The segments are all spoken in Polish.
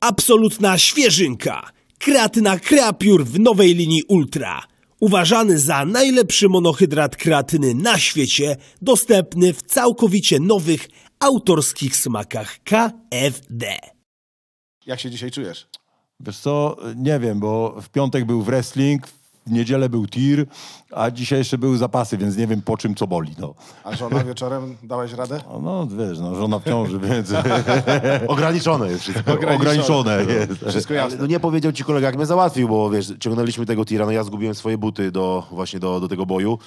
Absolutna świeżynka. Kreatyna Kreapiór w nowej linii Ultra. Uważany za najlepszy monohydrat kreatyny na świecie, dostępny w całkowicie nowych, autorskich smakach KFD. Jak się dzisiaj czujesz? Wiesz co, nie wiem, bo w piątek był wrestling, w niedzielę był tir, a dzisiaj jeszcze były zapasy, więc nie wiem po czym co boli. No. A żona wieczorem dałeś radę? No, no wiesz, no, żona w ciąży, więc... Ograniczone jest wszystko. Ograniczone, Ograniczone jest. Wszystko jasne. Ale, no nie powiedział ci kolega, jak mnie załatwił, bo wiesz, ciągnęliśmy tego tira, no ja zgubiłem swoje buty do, właśnie do, do tego boju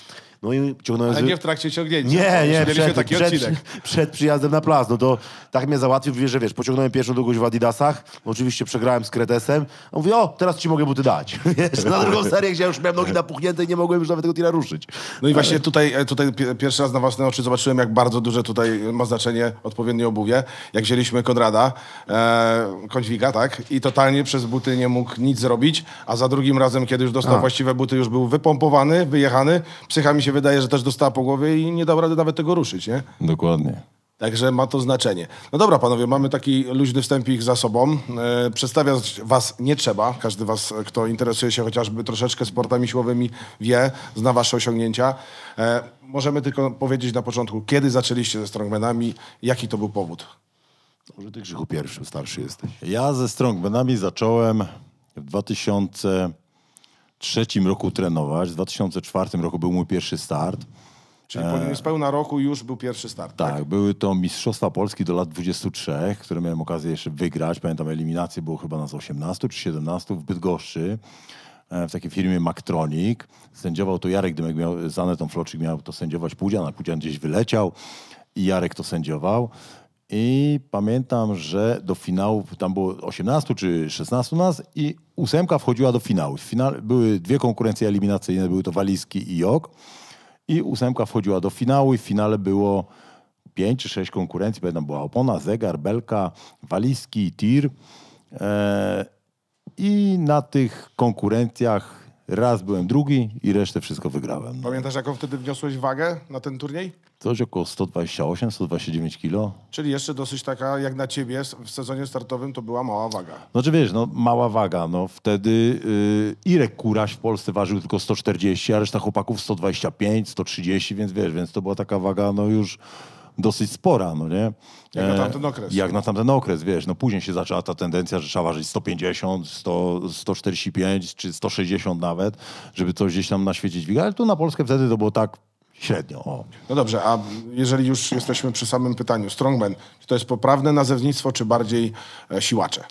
no i ciągnąłem... Ale nie w trakcie ciągnięcia. Nie, nie, przed, taki przed, odcinek. przed przyjazdem na plac. No to tak mnie załatwił, że wiesz, pociągnąłem pierwszą długość w Adidasach, no oczywiście przegrałem z Kretesem, a mówię, o, teraz ci mogę buty dać. Wiesz, na drugą serię, gdzie ja już miałem nogi tak. napuchnięte i nie mogłem już nawet tego tira ruszyć. No i właśnie tutaj, e, tutaj pierwszy raz na własne oczy zobaczyłem, jak bardzo duże tutaj ma znaczenie odpowiednie obuwie. Jak wzięliśmy Konrada, e, tak, i totalnie przez buty nie mógł nic zrobić, a za drugim razem, kiedy już dostał a. właściwe buty, już był wypompowany, wyjechany, psycha mi się wydaje, że też dostała po głowie i nie dał rady nawet tego ruszyć, nie? Dokładnie. Także ma to znaczenie. No dobra, panowie, mamy taki luźny ich za sobą. E, przedstawiać was nie trzeba. Każdy was, kto interesuje się chociażby troszeczkę sportami siłowymi, wie, zna wasze osiągnięcia. E, możemy tylko powiedzieć na początku, kiedy zaczęliście ze strongmenami, jaki to był powód? Może ty, Grzychu, pierwszy, starszy jesteś. Ja ze strongmenami zacząłem w 2000... 2003 roku trenować, w 2004 roku był mój pierwszy start. Czyli po e, niespełna roku już był pierwszy start. Tak, tak, były to Mistrzostwa Polski do lat 23, które miałem okazję jeszcze wygrać. Pamiętam, eliminację było chyba nas 18 czy 17 w Bydgoszczy e, w takiej firmie Maktronik. Sędziował to Jarek Dymek, miał, z Anetą Floczyk miał to sędziować Pudzian, a Pudzian gdzieś wyleciał i Jarek to sędziował. I pamiętam, że do finału, tam było 18 czy 16 nas i ósemka wchodziła do finału. Final, były dwie konkurencje eliminacyjne, były to walizki i jog. I ósemka wchodziła do finału i w finale było pięć czy sześć konkurencji. Pamiętam, była opona, zegar, belka, walizki, tir. Eee, I na tych konkurencjach Raz byłem drugi i resztę wszystko wygrałem. Pamiętasz, jaką wtedy wniosłeś wagę na ten turniej? Coś około 128-129 kilo. Czyli jeszcze dosyć taka, jak na ciebie w sezonie startowym, to była mała waga. Znaczy wiesz, no mała waga. No wtedy yy, Irek Kuraś w Polsce ważył tylko 140, a reszta chłopaków 125, 130, więc wiesz, więc to była taka waga, no już dosyć spora, no nie? Jak na e, tamten okres. Jak na tamten okres, wiesz. No później się zaczęła ta tendencja, że trzeba ważyć 150, 100, 145 czy 160 nawet, żeby coś gdzieś tam na świecie dźwigać. Ale tu na Polskę wtedy to było tak średnio. O. No dobrze, a jeżeli już jesteśmy przy samym pytaniu, strongman, czy to jest poprawne nazewnictwo, czy bardziej e, siłacze?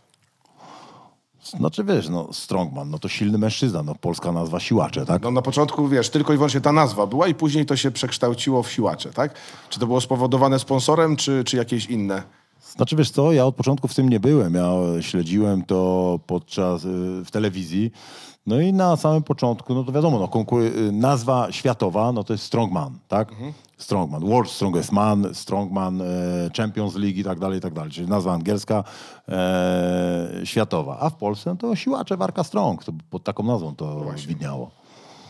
znaczy wiesz, no strongman, no to silny mężczyzna, no polska nazwa siłacze, tak? No na początku, wiesz, tylko i wyłącznie ta nazwa była i później to się przekształciło w siłacze, tak? Czy to było spowodowane sponsorem, czy, czy jakieś inne? Znaczy wiesz co, ja od początku w tym nie byłem, ja śledziłem to podczas, y, w telewizji, no i na samym początku, no to wiadomo, no, y, nazwa światowa, no to jest strongman, tak? Mhm. Strongman, World Strongest Man, Strongman, e, Champions League i tak dalej, i tak dalej, czyli nazwa angielska, e, światowa. A w Polsce no to siłacze Warka Strong, to pod taką nazwą to no Właśnie. widniało.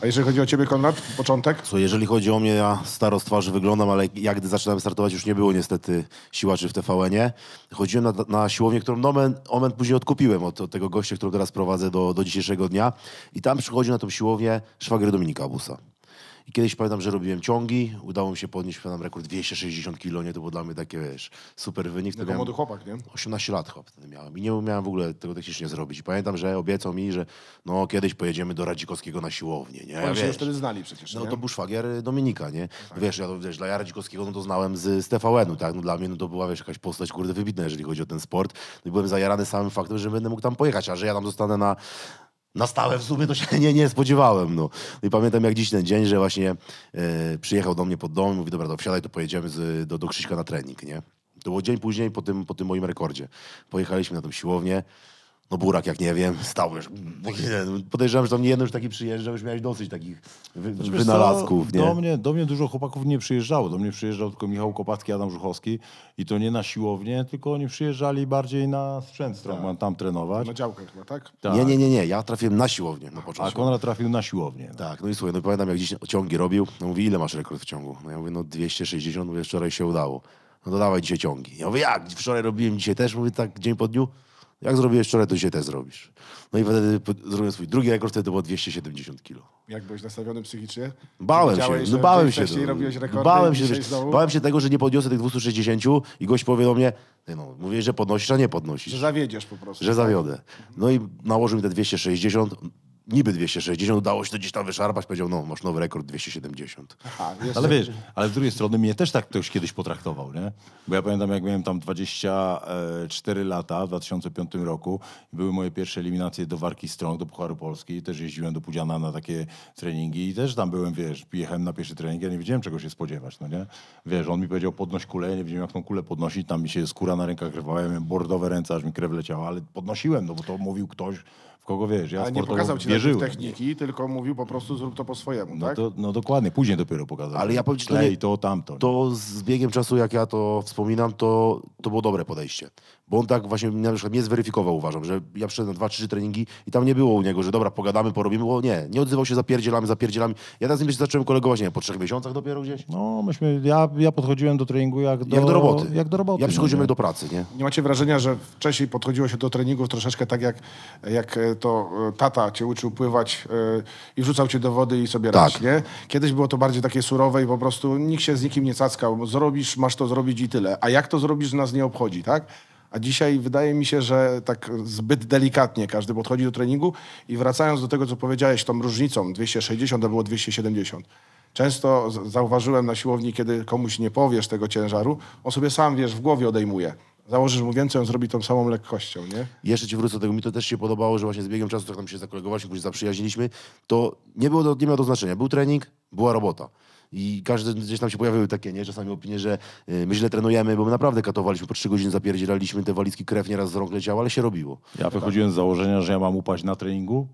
A jeżeli chodzi o ciebie, Konrad, początek? Co, jeżeli chodzi o mnie, ja staro z twarzy wyglądam, ale jak gdy zaczynałem startować, już nie było niestety siłaczy w TVN-ie. Chodziłem na, na siłownię, którą moment później odkupiłem od, od, tego gościa, którego teraz prowadzę do, do dzisiejszego dnia. I tam przychodził na tą siłownię szwagier Dominika Abusa. I kiedyś pamiętam, że robiłem ciągi, udało mi się podnieść pamiętam, rekord 260 kg, nie? To było dla mnie takie, wiesz, super wynik. Miałem młody chłopak, nie? 18 lat chłop wtedy miałem i nie umiałem w ogóle tego technicznie zrobić. I pamiętam, że obiecał mi, że no kiedyś pojedziemy do Radzikowskiego na siłownię, nie? Oni się już wtedy znali przecież, No nie? to był szwagier e, Dominika, nie? Tak. Wiesz, ja to, wiesz, dla Radzikowskiego no to znałem z, z TVN-u, tak? No dla mnie no to była, wiesz, jakaś postać, kurde, wybitna, jeżeli chodzi o ten sport. No i byłem zajarany samym faktem, że będę mógł tam pojechać, a że ja tam zostanę na na stałe w sumie to się nie, nie spodziewałem. No. no. I pamiętam jak dziś ten dzień, że właśnie e, przyjechał do mnie pod dom i mówi, dobra, to wsiadaj, to pojedziemy z, do, do Krzyśka na trening, nie? To było dzień później po tym, po tym moim rekordzie. Pojechaliśmy na tą siłownię, no burak, jak nie wiem, stał już. Podejrzewam, że tam nie jeden już taki przyjeżdżał, już miałeś dosyć takich wy, wynalazków. Co, nie? Do, mnie, do mnie dużo chłopaków nie przyjeżdżało. Do mnie przyjeżdżał tylko Michał Kopacki Adam Żuchowski i to nie na siłownię, tylko oni przyjeżdżali bardziej na sprzęt, którą tak. tam trenować. Na działkę chyba, tak? tak? Nie, nie, nie, nie. Ja trafiłem na siłownię na początku. A Konrad trafił na siłownię. No. Tak, no i słuchaj, no i pamiętam jak dziś ciągi robił. No mówi, ile masz rekord w ciągu? No ja mówię, no 260, mówię, wczoraj się udało. No to dawaj dzisiaj ciągi. Ja mówię, jak? Wczoraj robiłem, dzisiaj też? Mówię, tak dzień po dniu. Jak zrobiłeś wczoraj, to się też zrobisz. No i wtedy zrobiłem swój drugi rekord, wtedy było 270 kilo. Jak byłeś nastawiony psychicznie? Bałem się, no, no. bałem się. Robiłeś bałem, się bałem się tego, że nie podniosę tych 260 i gość powie do mnie, no, mówię, że podnosisz, a nie podnosisz. Że zawiedziesz po prostu. Że zawiodę. No i nałożył mi te 260, niby 260, udało się to gdzieś tam wyszarpać, powiedział, no masz nowy rekord 270. Aha, Ale wiesz, ale z drugiej strony mnie też tak ktoś kiedyś potraktował, nie? Bo ja pamiętam, jak miałem tam 24 lata w 2005 roku, były moje pierwsze eliminacje do Warki Strong, do Pucharu Polski, też jeździłem do Pudziana na takie treningi i też tam byłem, wiesz, jechałem na pierwszy trening, ja nie wiedziałem czego się spodziewać, no nie? Wiesz, on mi powiedział podnoś kulę, ja nie wiedziałem jak tą kulę podnosić, tam mi się skóra na rękach rwała, ja miałem bordowe ręce, aż mi krew leciała, ale podnosiłem, no bo to mówił ktoś, w kogo wiesz. Ja Ale nie pokazał ci wierzyłem. techniki, nie. tylko mówił po prostu zrób to po swojemu, no tak? To, no dokładnie, później dopiero pokazał. Ale ja powiem ci, to, to, tamto. To z biegiem czasu, jak ja to wspominam, to, to było dobre podejście. Bo on tak właśnie na przykład mnie zweryfikował, uważam, że ja przyszedłem na trzy treningi i tam nie było u niego, że dobra, pogadamy, porobimy, bo nie, nie odzywał się, zapierdzielamy, zapierdzielamy. Ja teraz z nim się zacząłem kolegować, nie po trzech miesiącach dopiero gdzieś. No, myśmy, ja, ja podchodziłem do treningu jak do, jak do roboty. Jak do roboty. Ja przychodziłem no, do pracy, nie? Nie macie wrażenia, że wcześniej podchodziło się do treningów troszeczkę tak, jak, jak e, to e, tata cię uczył pływać yy, i rzucał cię do wody i sobie tak. Radź, nie? Kiedyś było to bardziej takie surowe i po prostu nikt się z nikim nie cackał. Zrobisz, masz to zrobić i tyle. A jak to zrobisz, nas nie obchodzi, tak? A dzisiaj wydaje mi się, że tak zbyt delikatnie każdy podchodzi do treningu i wracając do tego, co powiedziałeś, tą różnicą 260 a było 270. Często zauważyłem na siłowni, kiedy komuś nie powiesz tego ciężaru, on sobie sam, wiesz, w głowie odejmuje. Założysz mu więcej, on zrobi tą samą lekkością, nie? Jeszcze ci wrócę do tego. Mi to też się podobało, że właśnie z biegiem czasu, tak nam się zakolegowaliśmy, później zaprzyjaźniliśmy, to nie, było, nie miało to znaczenia. Był trening, była robota. I każdy gdzieś tam się pojawiły takie, nie? Czasami opinie, że y, my źle trenujemy, bo my naprawdę katowaliśmy po trzy godziny, zapierdzielaliśmy te walizki, krew nieraz z rąk leciała, ale się robiło. Ja wychodziłem z założenia, że ja mam upaść na treningu,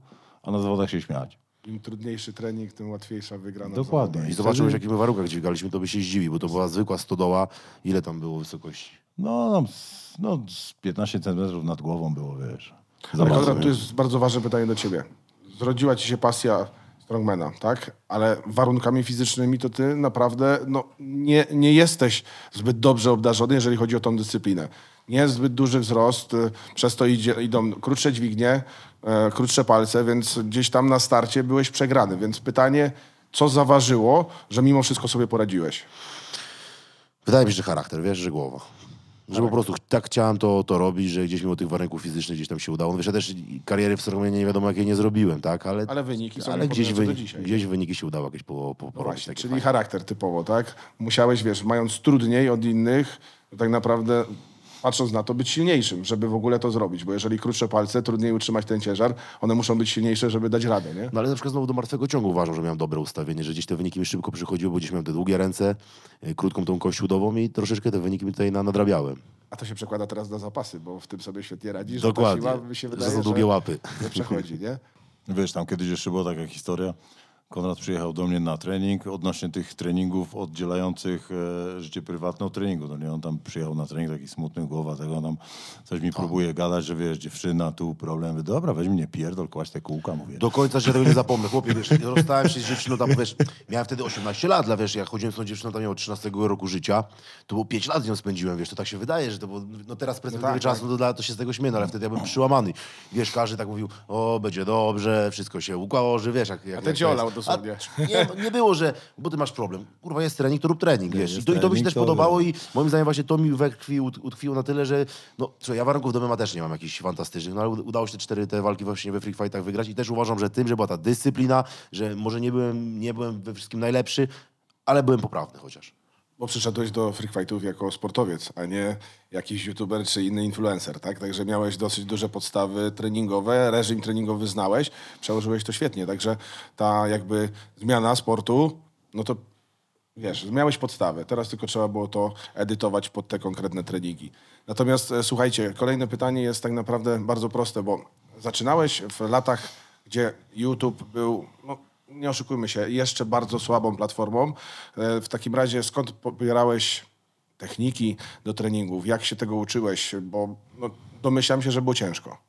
a na zawodach się śmiać. Im trudniejszy trening, tym łatwiejsza wygrana. Dokładnie. Zawodach. I zobaczyłeś, w jakich warunkach dźwigaliśmy, to by się zdziwił, bo to była zwykła stodoła. Ile tam było wysokości? No, no 15 cm nad głową było, wiesz. Ale to jest bardzo ważne pytanie do ciebie. Zrodziła ci się pasja strongmana, tak? Ale warunkami fizycznymi to ty naprawdę no, nie, nie jesteś zbyt dobrze obdarzony, jeżeli chodzi o tą dyscyplinę. Nie jest zbyt duży wzrost, y, przez to idzie, idą krótsze dźwignie, e, krótsze palce, więc gdzieś tam na starcie byłeś przegrany. Więc pytanie, co zaważyło, że mimo wszystko sobie poradziłeś? Wydaje mi się, że charakter, wiesz, że głowa. Że po prostu tak chciałem to, to robić, że gdzieś mimo tych warunków fizycznych gdzieś tam się udało. No wiesz, ja też kariery w Strochmanie nie wiadomo jakiej nie zrobiłem, tak? Ale, ale wyniki są ale gdzieś, wynik, dzisiaj. gdzieś wyniki się udało jakieś po, po, no właśnie, Czyli fajne. charakter typowo, tak? Musiałeś, wiesz, mając trudniej od innych, tak naprawdę patrząc na to, być silniejszym, żeby w ogóle to zrobić, bo jeżeli krótsze palce, trudniej utrzymać ten ciężar, one muszą być silniejsze, żeby dać radę, nie? No ale na przykład znowu do martwego ciągu uważam, że miałem dobre ustawienie, że gdzieś te wyniki mi szybko przychodziły, bo gdzieś miałem te długie ręce, y, krótką tą kość udową i troszeczkę te wyniki mi tutaj nadrabiałem. A to się przekłada teraz na zapasy, bo w tym sobie świetnie radzisz. Dokładnie, że ta siła, mi się wydaje, że są długie że, łapy. Nie przechodzi, nie? Wiesz, tam kiedyś jeszcze była taka historia, Konrad przyjechał do mnie na trening odnośnie tych treningów oddzielających e, życie prywatne od treningu. No nie, on tam przyjechał na trening taki smutny, głowa tego tam coś mi tak. próbuje gadać, że wiesz, dziewczyna, tu problem. dobra, weź mnie pierdol, kłaść te kółka, mówię. Do końca się tego nie zapomnę. Chłopie, wiesz, rozstałem się z dziewczyną tam, wiesz, miałem wtedy 18 lat, dla, wiesz, jak chodziłem z tą dziewczyną, tam miałem 13 roku życia, to było 5 lat z nią spędziłem, wiesz, to tak się wydaje, że to było, no teraz z perspektywy no tak, czasu tak. No to, się z tego śmieję, no ale wtedy ja byłem przyłamany. Wiesz, każdy tak mówił, o, będzie dobrze, wszystko się ukało, że wiesz, jak... jak A ten jak, dosłownie. nie, nie było, że, bo ty masz problem. Kurwa, jest trening, to rób trening, nie, wiesz. I to, trening, I to, mi się też to podobało i moim zdaniem właśnie to mi we krwi utkwiło na tyle, że no, słuchaj, ja warunków do MMA też nie mam jakichś fantastycznych, no ale udało się te cztery te walki właśnie we free fightach wygrać i też uważam, że tym, że była ta dyscyplina, że może nie byłem, nie byłem we wszystkim najlepszy, ale byłem poprawny chociaż. Bo przyszedłeś do Free Fightów jako sportowiec, a nie jakiś youtuber czy inny influencer, tak? Także miałeś dosyć duże podstawy treningowe, reżim treningowy znałeś, przełożyłeś to świetnie. Także ta jakby zmiana sportu, no to wiesz, miałeś podstawę. Teraz tylko trzeba było to edytować pod te konkretne treningi. Natomiast e, słuchajcie, kolejne pytanie jest tak naprawdę bardzo proste, bo zaczynałeś w latach, gdzie YouTube był... No, nie oszukujmy się, jeszcze bardzo słabą platformą. E, w takim razie skąd pobierałeś techniki do treningów? Jak się tego uczyłeś? Bo no, domyślam się, że było ciężko.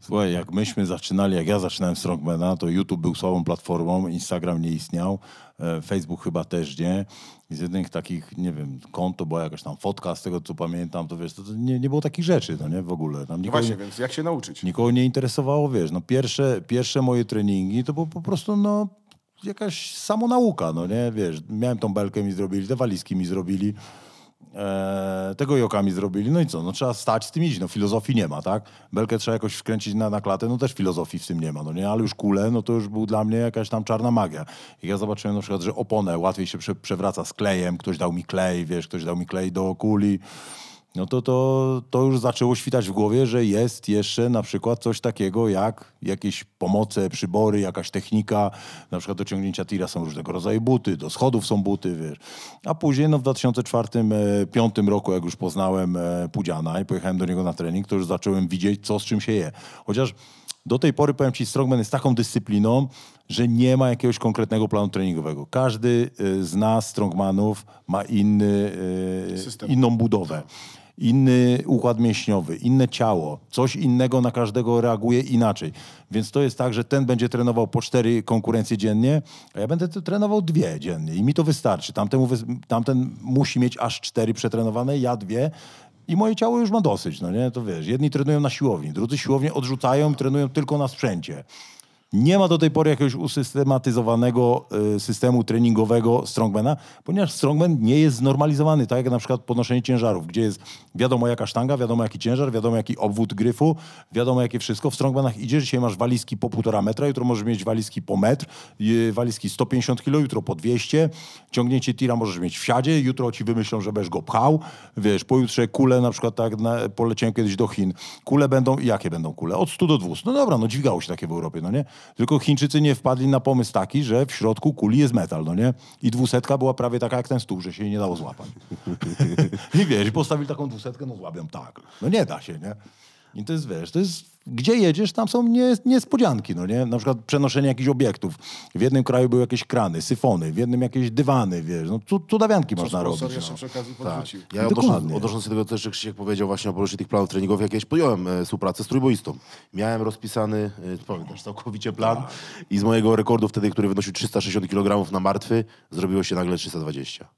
Słuchaj, jak myśmy zaczynali, jak ja zaczynałem Strongmana, to YouTube był słabą platformą, Instagram nie istniał, e, Facebook chyba też nie. z jednych takich, nie wiem, konto była jakaś tam fotka, z tego co pamiętam, to wiesz, to, to nie, nie było takich rzeczy, no nie, w ogóle. Tam nikogo, no właśnie, więc jak się nauczyć? Nikogo nie interesowało, wiesz, no pierwsze, pierwsze moje treningi to było po prostu, no, jakaś samonauka, no nie, wiesz, miałem tą belkę mi zrobili, te walizki mi zrobili, E, tego jokami zrobili, no i co? No trzeba stać z tym iść, no filozofii nie ma, tak? Belkę trzeba jakoś wkręcić na, na klatę, no też filozofii w tym nie ma, no nie? Ale już kule, no to już był dla mnie jakaś tam czarna magia. I ja zobaczyłem na przykład, że oponę łatwiej się prze, przewraca z klejem, ktoś dał mi klej, wiesz, ktoś dał mi klej do kuli, no to, to to już zaczęło świtać w głowie, że jest jeszcze na przykład coś takiego jak jakieś pomoce, przybory, jakaś technika, na przykład do ciągnięcia tira są różnego rodzaju buty, do schodów są buty, wiesz. A później no w 2004-2005 e, roku, jak już poznałem e, Pudziana i pojechałem do niego na trening, to już zacząłem widzieć, co z czym się je. Chociaż do tej pory, powiem Ci, strongman jest taką dyscypliną, że nie ma jakiegoś konkretnego planu treningowego. Każdy e, z nas, strongmanów, ma inny, inną budowę inny układ mięśniowy, inne ciało, coś innego na każdego reaguje inaczej. Więc to jest tak, że ten będzie trenował po cztery konkurencje dziennie, a ja będę trenował dwie dziennie i mi to wystarczy. Tamtemu, tamten musi mieć aż cztery przetrenowane, ja dwie. I moje ciało już ma dosyć, no nie? To wiesz, jedni trenują na siłowni, drudzy siłownię odrzucają i trenują tylko na sprzęcie. Nie ma do tej pory jakiegoś usystematyzowanego y, systemu treningowego strongmana, ponieważ strongman nie jest znormalizowany, tak jak na przykład podnoszenie ciężarów, gdzie jest wiadomo jaka sztanga, wiadomo jaki ciężar, wiadomo jaki obwód gryfu, wiadomo jakie wszystko. W strongmanach idziesz, dzisiaj masz walizki po półtora metra, jutro możesz mieć walizki po metr, y, walizki 150 kg, jutro po 200, ciągnięcie tira możesz mieć w siadzie, jutro ci wymyślą, że będziesz go pchał, wiesz, pojutrze kule na przykład tak, na, poleciałem kiedyś do Chin, kule będą, jakie będą kule? Od 100 do 200, no dobra, no dźwigało się takie w Europie, no nie? Tylko Chińczycy nie wpadli na pomysł taki, że w środku kuli jest metal, no nie? I dwusetka była prawie taka jak ten stół, że się jej nie dało złapać. I wiesz, postawili taką dwusetkę, no złapią tak. No nie da się, nie? I to jest, wiesz, to jest... Gdzie jedziesz, tam są niespodzianki, no nie? Na przykład przenoszenie jakichś obiektów. W jednym kraju były jakieś krany, syfony, w jednym jakieś dywany, wiesz, no cudawianki Co można robić. no. Tak. Ja odnosząc, odnosząc się do tego też, jak powiedział właśnie o poruszeniu tych planów treningowych, jakieś podjąłem e, współpracę z trójboistą. Miałem rozpisany, e, też całkowicie plan tak. i z mojego rekordu wtedy, który wynosił 360 kg na martwy, zrobiło się nagle 320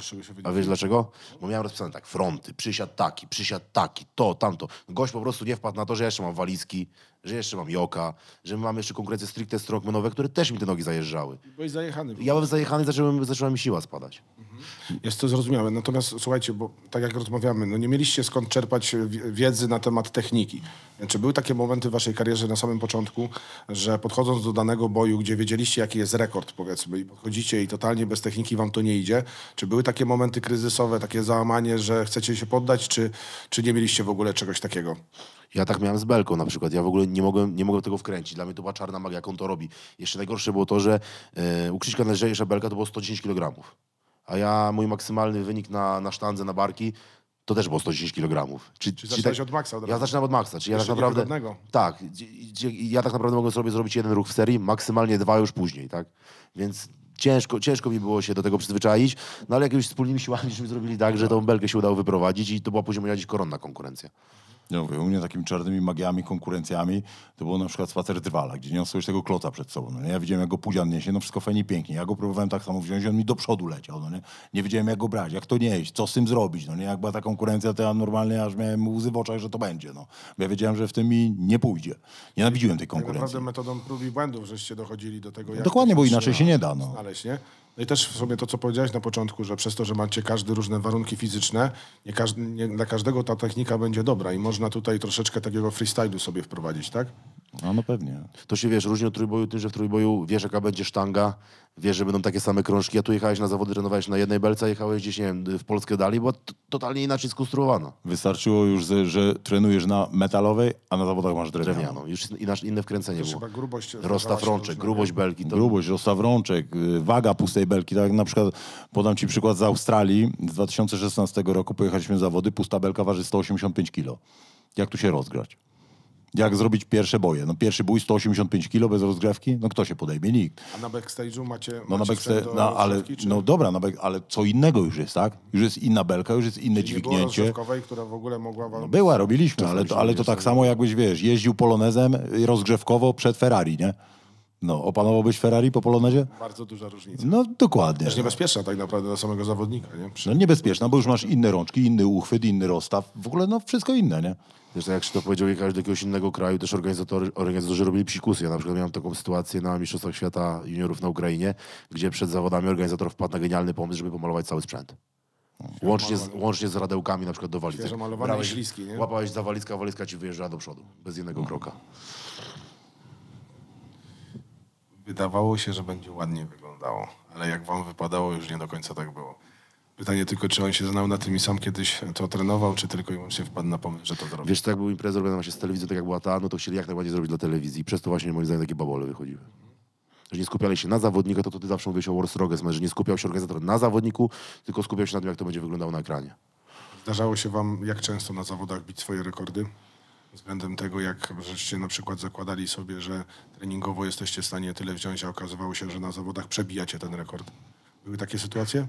się A wiesz dlaczego? Bo miałem rozpisane tak, fronty, przysiad taki, przysiad taki, to, tamto. Gość po prostu nie wpadł na to, że ja jeszcze mam walizki, że jeszcze mam Joka, że mamy jeszcze konkurencje stricte strongmanowe, które też mi te nogi zajeżdżały. Byłeś zajechany. Ja byłem zajechany, zacząłem, zaczęła mi siła spadać. Mhm. Jest to zrozumiałe. Natomiast słuchajcie, bo tak jak rozmawiamy, no nie mieliście skąd czerpać wiedzy na temat techniki. Czy były takie momenty w waszej karierze na samym początku, że podchodząc do danego boju, gdzie wiedzieliście, jaki jest rekord, powiedzmy, i podchodzicie i totalnie bez techniki wam to nie idzie? Czy były takie momenty kryzysowe, takie załamanie, że chcecie się poddać, czy, czy nie mieliście w ogóle czegoś takiego? Ja tak miałem z Belką na przykład. Ja w ogóle nie mogłem, nie mogłem tego wkręcić. Dla mnie to była czarna magia, jak on to robi. Jeszcze najgorsze było to, że yy, u Krzyśka najlżejsza Belka to było 110 kg. A ja, mój maksymalny wynik na, na sztandze, na barki to też było 110 kg. Czy, czy, tak, od maksa od Ja zaczynam od maksa. Czyli ja tak naprawdę, tak, ja tak naprawdę mogłem sobie zrobić jeden ruch w serii, maksymalnie dwa już później, tak? Więc ciężko, ciężko mi było się do tego przyzwyczaić, no ale jakimiś wspólnymi siłami żeśmy zrobili tak, że tą belkę się udało wyprowadzić i to była później moja dziś koronna konkurencja. Ja mówię, u mnie takimi czarnymi magiami, konkurencjami to było na przykład spacer drwala, gdzie niosłeś tego klota przed sobą. No nie? Ja widziałem, jak go pudzian niesie, no wszystko fajnie pięknie. Ja go próbowałem tak samo wziąć, on mi do przodu leciał. No nie? nie wiedziałem, jak go brać, jak to nieść, co z tym zrobić. No nie? Jak była ta konkurencja, to ja normalnie aż miałem łzy w oczach, że to będzie. No. Bo ja wiedziałem, że w tym mi nie pójdzie. Nienawidziłem tej konkurencji. Tak naprawdę metodą prób i błędów, żeście dochodzili do tego, jak Dokładnie, bo inaczej się nie da. No. Znaleźć, nie? No i też w sumie to, co powiedziałeś na początku, że przez to, że macie każdy różne warunki fizyczne, nie, każdy, nie dla każdego ta technika będzie dobra i można tutaj troszeczkę takiego freestylu sobie wprowadzić, tak? No, no pewnie. To się wiesz, różni od trójboju tym, że w trójboju wiesz jaka będzie sztanga, wiesz, że będą takie same krążki, a tu jechałeś na zawody, trenowałeś na jednej belce, jechałeś gdzieś, nie wiem, w Polskę dalej, bo totalnie inaczej skonstruowano. Wystarczyło już, że, że trenujesz na metalowej, a na zawodach masz drewnianą. drewnianą. Już inaczej, inne wkręcenie Też było. grubość Rozstaw rączek, grubość belki. To... Grubość, rostaw rączek, y, waga pustej belki. Tak jak na przykład, podam Ci przykład z Australii. Z 2016 roku pojechaliśmy zawody, pusta belka waży 185 kg. Jak tu się rozgrać? jak zrobić pierwsze boje. No pierwszy bój 185 kilo bez rozgrzewki, no kto się podejmie? Nikt. A na backstage'u macie, no, macie na backsta- no, ale, czy... No dobra, na ale co innego już jest, tak? Już jest inna belka, już jest inne Czyli dźwignięcie. Nie było która w ogóle mogła wam... No była, robiliśmy, ale to, ale to tak samo jakbyś, wiesz, jeździł polonezem y, rozgrzewkowo przed Ferrari, nie? No, opanowałbyś Ferrari po Polonezie? Bardzo duża różnica. No, dokładnie. Też niebezpieczna tak naprawdę dla samego zawodnika, nie? Przy... No niebezpieczna, bo już masz inne rączki, inny uchwyt, inny rozstaw, w ogóle no wszystko inne, nie? Wiesz, tak jak się to powiedział, jak każdy jakiegoś innego kraju, też organizatorzy, organizatorzy robili psikusy. Ja na przykład miałem taką sytuację na Mistrzostwach Świata Juniorów na Ukrainie, gdzie przed zawodami organizator wpadł na genialny pomysł, żeby pomalować cały sprzęt. Łącznie z, łącznie z radełkami na przykład do walizek. Świeżo malowane Brałeś, śliski, nie? Łapałeś za walizka, a walizka ci wyjeżdżała do przodu, bez jednego no. kroka. Wydawało się, że będzie ładnie wyglądało, ale jak wam wypadało, już nie do końca tak było. Pytanie tylko, czy on się znał na tym i sam kiedyś to trenował, czy tylko i wyłącznie wpadł na pomysł, że to zrobił. Wiesz, tak był impreza robiona właśnie z telewizji, tak jak była ta, no to chcieli jak najbardziej zrobić dla telewizji. Przez to właśnie moim zdaniem takie babole wychodziły. Że nie skupiali się na zawodniku, to, to ty zawsze mówisz o Wars Rogesman, że nie skupiał się organizator na zawodniku, tylko skupiał się na tym, jak to będzie wyglądało na ekranie. Zdarzało się wam, jak często na zawodach bić swoje rekordy? względem tego, jak żeście na przykład zakładali sobie, że treningowo jesteście w stanie tyle wziąć, a okazywało się, że na zawodach przebijacie ten rekord. Były takie sytuacje?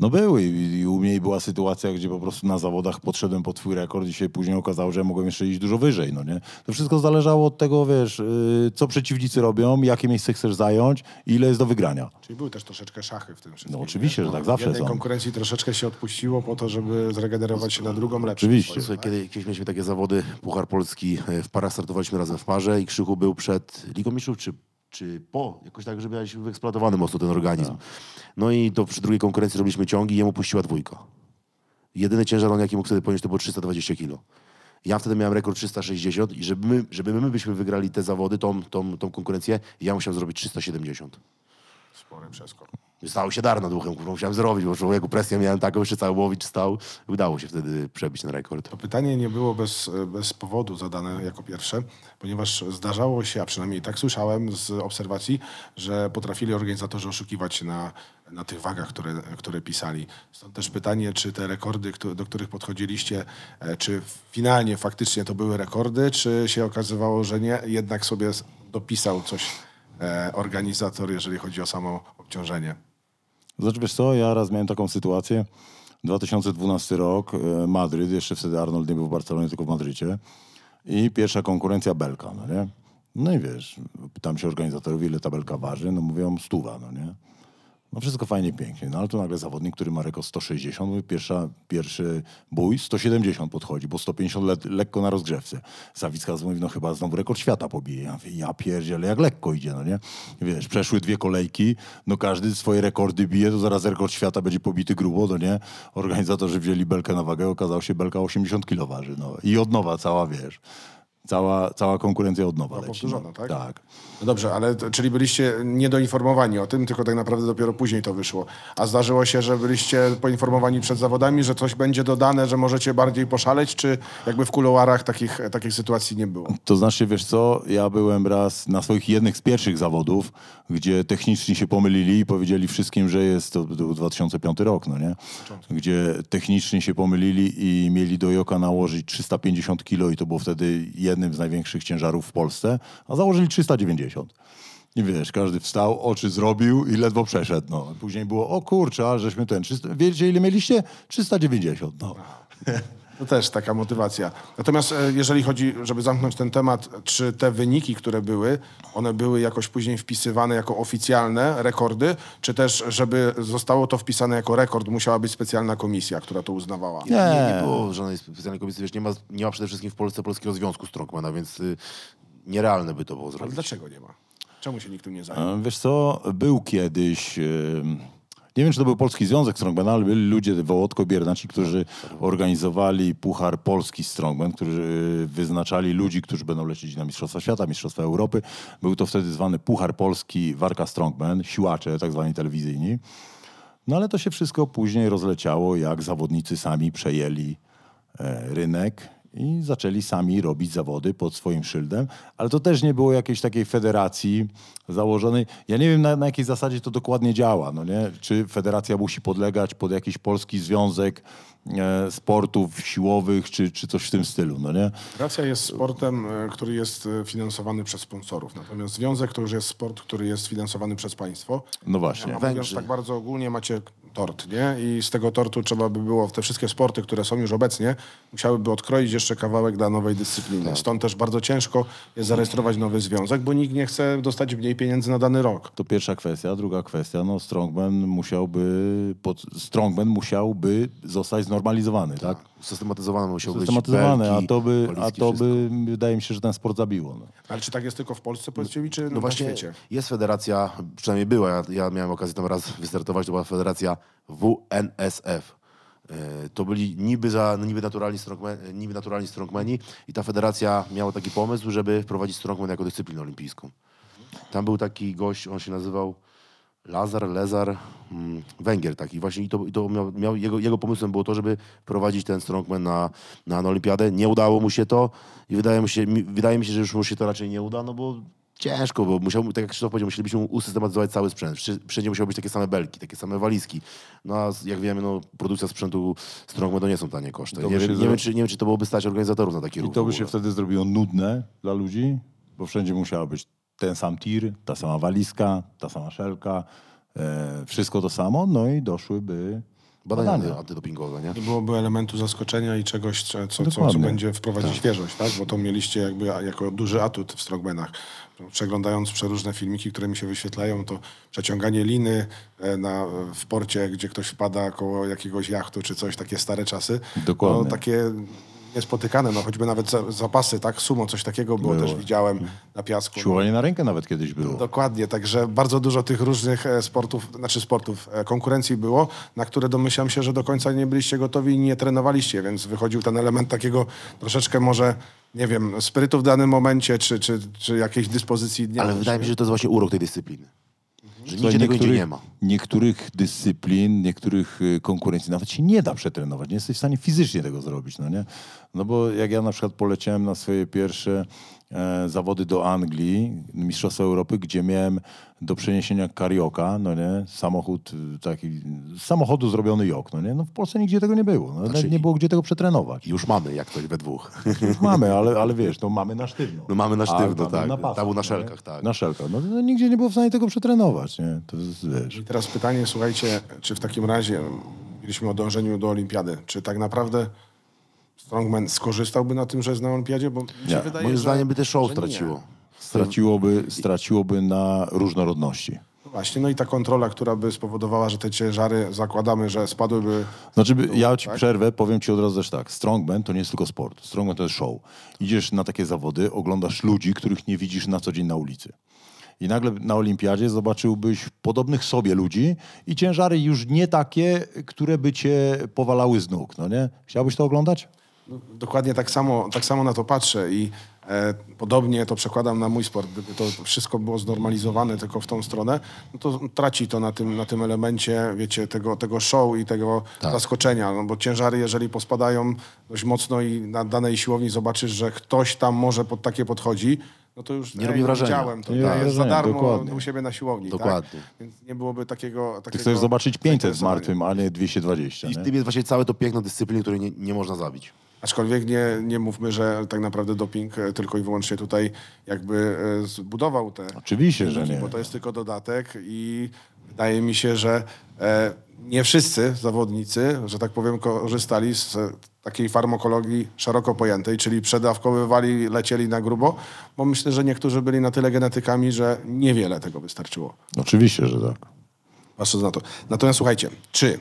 No były i u mnie była sytuacja, gdzie po prostu na zawodach podszedłem po twój rekord i się później okazało, że mogłem jeszcze iść dużo wyżej, no nie? To wszystko zależało od tego, wiesz, y, co przeciwnicy robią, jakie miejsce chcesz zająć ile jest do wygrania. Czyli były też troszeczkę szachy w tym wszystkim. No oczywiście, nie? że tak zawsze są. W jednej konkurencji troszeczkę się odpuściło po to, żeby zregenerować się na drugą lepszą. Oczywiście. Swoją, Kiedyś mieliśmy takie zawody, Puchar Polski, e, w parach startowaliśmy razem w parze i Krzychu był przed Ligą Mistrzów czy czy po, jakoś tak, żeby miałeś wyeksploatowany mocno ten organizm. No. no i to przy drugiej konkurencji robiliśmy ciągi i jemu puściła dwójka. Jedyny ciężar, on jaki mógł wtedy ponieść, to było 320 kg. Ja wtedy miałem rekord 360 i żeby my, żeby my byśmy wygrali te zawody, tą, tą, tą konkurencję, ja musiałem zrobić 370 spory przeskok. Stało się dar duchem uchem, kurwa, musiałem zrobić, bo człowieku presję miałem taką, jeszcze cały łowicz stał. Udało się wtedy przebić ten rekord. To pytanie nie było bez, bez powodu zadane jako pierwsze, ponieważ zdarzało się, a przynajmniej tak słyszałem z obserwacji, że potrafili organizatorzy oszukiwać na, na tych wagach, które, które pisali. Stąd też pytanie, czy te rekordy, do których podchodziliście, e, czy finalnie faktycznie to były rekordy, czy się okazywało, że nie, jednak sobie dopisał coś E, organizator, jeżeli chodzi o samo obciążenie? Znaczy wiesz co, ja raz miałem taką sytuację, 2012 rok, e, Madryt, jeszcze wtedy Arnold nie był w Barcelonie, tylko w Madrycie i pierwsza konkurencja belka, no nie? No i wiesz, pytam się organizatorów, ile ta belka waży, no mówią stuwa, no nie? No wszystko fajnie, pięknie, no ale tu nagle zawodnik, który ma rekord 160, pierwsza, pierwszy bój 170 podchodzi, bo 150 le lekko na rozgrzewce. Zawicka mówi, no chyba znowu rekord świata pobije. Ja, mówię, ja pierdzielę, jak lekko idzie, no nie? Wiesz, przeszły dwie kolejki, no każdy swoje rekordy bije, to zaraz rekord świata będzie pobity grubo, no nie? Organizatorzy wzięli belkę na wagę, okazało się belka 80 kg waży, no i od nowa cała, wiesz cała, cała konkurencja od nowa no, leci. Powtórzona, no. tak? Tak. No dobrze, ale to, czyli byliście niedoinformowani o tym, tylko tak naprawdę dopiero później to wyszło. A zdarzyło się, że byliście poinformowani przed zawodami, że coś będzie dodane, że możecie bardziej poszaleć, czy jakby w kuluarach takich, takich sytuacji nie było? To znaczy, wiesz co, ja byłem raz na swoich jednych z pierwszych zawodów, gdzie techniczni się pomylili i powiedzieli wszystkim, że jest, to był 2005 rok, no nie? Gdzie techniczni się pomylili i mieli do joka nałożyć 350 kilo i to było wtedy jeden jednym z największych ciężarów w Polsce, a założyli 390. I wiesz, każdy wstał, oczy zrobił i ledwo przeszedł. No. Później było, o kurczę, a żeśmy ten... 300... Wiecie, ile mieliście? 390. No. To też taka motywacja. Natomiast e, jeżeli chodzi, żeby zamknąć ten temat, czy te wyniki, które były, one były jakoś później wpisywane jako oficjalne rekordy, czy też, żeby zostało to wpisane jako rekord, musiała być specjalna komisja, która to uznawała? Nie, nie, nie było żadnej specjalnej komisji. Wiesz, nie ma, nie ma przede wszystkim w Polsce Polskiego Związku Strongmana, więc y, nierealne by to było zrobić. Ale dlaczego nie ma? Czemu się nikt tym nie zajął? E, wiesz co, był kiedyś... Y nie wiem, czy to był Polski Związek Strongman, ale byli ludzie, Wołodko Biernaci, którzy organizowali Puchar Polski Strongman, którzy y, wyznaczali ludzi, którzy będą lecieć na Mistrzostwa Świata, Mistrzostwa Europy. Był to wtedy zwany Puchar Polski Warka Strongman, siłacze tak zwani telewizyjni. No ale to się wszystko później rozleciało, jak zawodnicy sami przejęli e, rynek i zaczęli sami robić zawody pod swoim szyldem, ale to też nie było jakiejś takiej federacji założonej. Ja nie wiem na, na jakiej zasadzie to dokładnie działa, no nie? czy federacja musi podlegać pod jakiś polski związek e, sportów siłowych, czy, czy coś w tym stylu. No nie? Federacja jest sportem, e, który jest e, finansowany przez sponsorów, natomiast związek to już jest sport, który jest finansowany przez państwo. No właśnie. Ja, mówiąc tak bardzo ogólnie, macie tort, nie? I z tego tortu trzeba by było, te wszystkie sporty, które są już obecnie, musiałyby odkroić jeszcze kawałek dla nowej dyscypliny. Tak. Stąd też bardzo ciężko jest zarejestrować nowy związek, bo nikt nie chce dostać mniej pieniędzy na dany rok. To pierwsza kwestia. Druga kwestia, no strongman musiałby, pod, strongman musiałby zostać znormalizowany, tak? tak? Systematyzowane musiał być. Systematyzowane, a to by, a to by wydaje mi się, że ten sport zabiło. No. Ale czy tak jest tylko w Polsce, powiedzcie mi, czy no na właśnie świecie? Jest federacja, przynajmniej była, ja, ja miałem okazję tam raz wystartować, to była federacja WNSF. E, to byli niby, za, niby, naturalni niby naturalni strongmeni i ta federacja miała taki pomysł, żeby wprowadzić strongman jako dyscyplinę olimpijską. Tam był taki gość, on się nazywał Lazar, Lezar, mm, Węgier taki właśnie i to, i to miał, miał, jego, jego pomysłem było to, żeby prowadzić ten strongman na, na, na olimpiadę. Nie udało mu się to i wydaje mi, się, wydaje mi się, że już mu się to raczej nie uda, no bo ciężko, bo musiał, tak jak Krzysztof powiedział, musielibyśmy usystematyzować cały sprzęt. Wszędzie musiały być takie same belki, takie same walizki. No a jak wiemy, no, produkcja sprzętu Strongman to nie są tanie koszty. Nie, wiem, nie, wiem, czy, nie wiem, czy to byłoby stać organizatorów na taki ruch. I to by się wtedy zrobiło nudne dla ludzi, bo wszędzie musiała być ten sam tir, ta sama walizka, ta sama szelka, e, wszystko to samo, no i doszłyby badania, badania. antydopingowe. Nie? nie byłoby elementu zaskoczenia i czegoś, co, co, co, co będzie wprowadzić tak. świeżość, tak? bo to mieliście jakby jako duży atut w strogmenach no, Przeglądając przeróżne filmiki, które mi się wyświetlają, to przeciąganie liny e, na, w porcie, gdzie ktoś wpada koło jakiegoś jachtu czy coś, takie stare czasy. Dokładnie. No, takie niespotykane, no choćby nawet zapasy, tak, sumo, coś takiego było, było. też widziałem mhm. na piasku. Siłowanie na rękę nawet kiedyś było. Dokładnie, także bardzo dużo tych różnych e, sportów, znaczy sportów, e, konkurencji było, na które domyślam się, że do końca nie byliście gotowi i nie trenowaliście, więc wychodził ten element takiego troszeczkę może nie wiem, sprytu w danym momencie, czy, czy, czy jakiejś dyspozycji dnia. Ale wydaje mi się, że to jest właśnie urok tej dyscypliny. Że no nigdzie tego nie ma. Niektórych dyscyplin, niektórych y, konkurencji nawet się nie da przetrenować. Nie jesteś w stanie fizycznie tego zrobić, no nie? No bo jak ja na przykład poleciałem na swoje pierwsze E, zawody do Anglii, Mistrzostwa Europy, gdzie miałem do przeniesienia karioka, no nie, samochód e, taki, z samochodu zrobiony jok, no nie, no w Polsce nigdzie tego nie było, no, znaczy, nie było gdzie tego przetrenować. Już mamy, jak ktoś we dwóch. Już mamy, ale, ale wiesz, no mamy na sztywno. No mamy na sztywno, A, tak, na pasach, tam na no szelkach, tak. Na szelkach, no, no, nigdzie nie było w stanie tego przetrenować, nie, to wiesz. I teraz pytanie, słuchajcie, czy w takim razie, mm, mieliśmy o dążeniu do olimpiady, czy tak naprawdę Strongman skorzystałby na tym, że jest na Olimpiadzie? Bo nie. Wydaje, Moim że, zdaniem by te show straciło. Straciłoby, straciłoby na różnorodności. No właśnie, no i ta kontrola, która by spowodowała, że te ciężary zakładamy, że spadłyby. Znaczy, by, ja ci tak? przerwę, powiem ci od razu też tak. Strongman to nie jest tylko sport. Strongman to jest show. Idziesz na takie zawody, oglądasz ludzi, których nie widzisz na co dzień na ulicy. I nagle na olimpiadzie zobaczyłbyś podobnych sobie ludzi i ciężary już nie takie, które by cię powalały z nóg, no nie? Chciałbyś to oglądać? Dokładnie tak samo, tak samo na to patrzę i e, podobnie to przekładam na mój sport. Gdyby to wszystko było znormalizowane tylko w tą stronę, no to traci to na tym, na tym elemencie, wiecie, tego, tego show i tego tak. zaskoczenia, no bo ciężary, jeżeli pospadają dość mocno i na danej siłowni zobaczysz, że ktoś tam może pod takie podchodzi, no to już nie robi e, wrażenia. to, nie tak. jest za darmo dokładnie. u siebie na siłowni. Tak? Dokładnie. Tak? Więc nie byłoby takiego... takiego Ty chcesz zobaczyć 500 z martwym, a nie 220. I nie? tym jest właśnie całe to piękno dyscypliny, której nie, nie można zabić. Aczkolwiek nie, nie mówmy, że tak naprawdę doping e, tylko i wyłącznie tutaj jakby e, zbudował te... Oczywiście, że nie. Bo to jest tylko dodatek i wydaje mi się, że e, nie wszyscy zawodnicy, że tak powiem, korzystali z takiej farmakologii szeroko pojętej, czyli przedawkowywali, lecieli na grubo, bo myślę, że niektórzy byli na tyle genetykami, że niewiele tego wystarczyło. Oczywiście, że tak. Patrząc na to. Natomiast słuchajcie, czy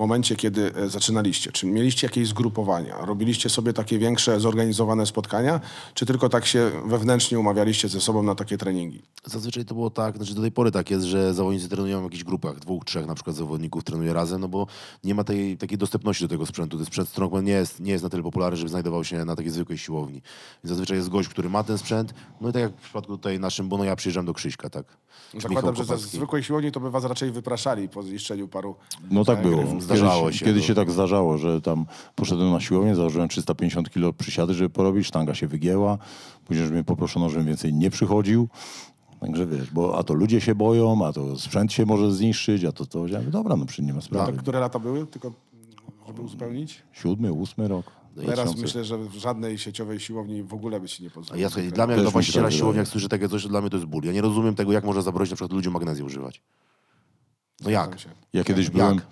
momencie, kiedy e, zaczynaliście? Czy mieliście jakieś zgrupowania? Robiliście sobie takie większe, zorganizowane spotkania? Czy tylko tak się wewnętrznie umawialiście ze sobą na takie treningi? Zazwyczaj to było tak, znaczy do tej pory tak jest, że zawodnicy trenują w jakichś grupach, dwóch, trzech na przykład zawodników trenuje razem, no bo nie ma tej, takiej dostępności do tego sprzętu. Ten sprzęt strongman nie jest, nie jest na tyle popularny, żeby znajdował się na takiej zwykłej siłowni. Więc zazwyczaj jest gość, który ma ten sprzęt, no i tak jak w przypadku tutaj naszym, bo no ja przyjeżdżam do Krzyśka, tak. Zakładam, że ze zwykłej siłowni to by was raczej wypraszali po zniszczeniu paru No tak e, było zdarzało kiedyś, się. Kiedyś no. się tak zdarzało, że tam poszedłem na siłownię, założyłem 350 kg przysiady, żeby porobić, sztanga się wygięła, później mnie poproszono, żebym więcej nie przychodził. Także wiesz, bo a to ludzie się boją, a to sprzęt się może zniszczyć, a to to. Ja mówię, dobra, no przy nie ma sprawy. A które lata były, tylko żeby uzupełnić? Siódmy, ósmy rok. No Teraz myślę, że w żadnej sieciowej siłowni w ogóle by się nie pozwolił. Ja, dla mnie, jak dla tak właściciela siłowni, jak słyszę takie coś, dla mnie to jest ból. Ja nie rozumiem tego, jak można zabrozić na przykład ludziom magnezji używać. No jak? Ja kiedyś byłem... Jak?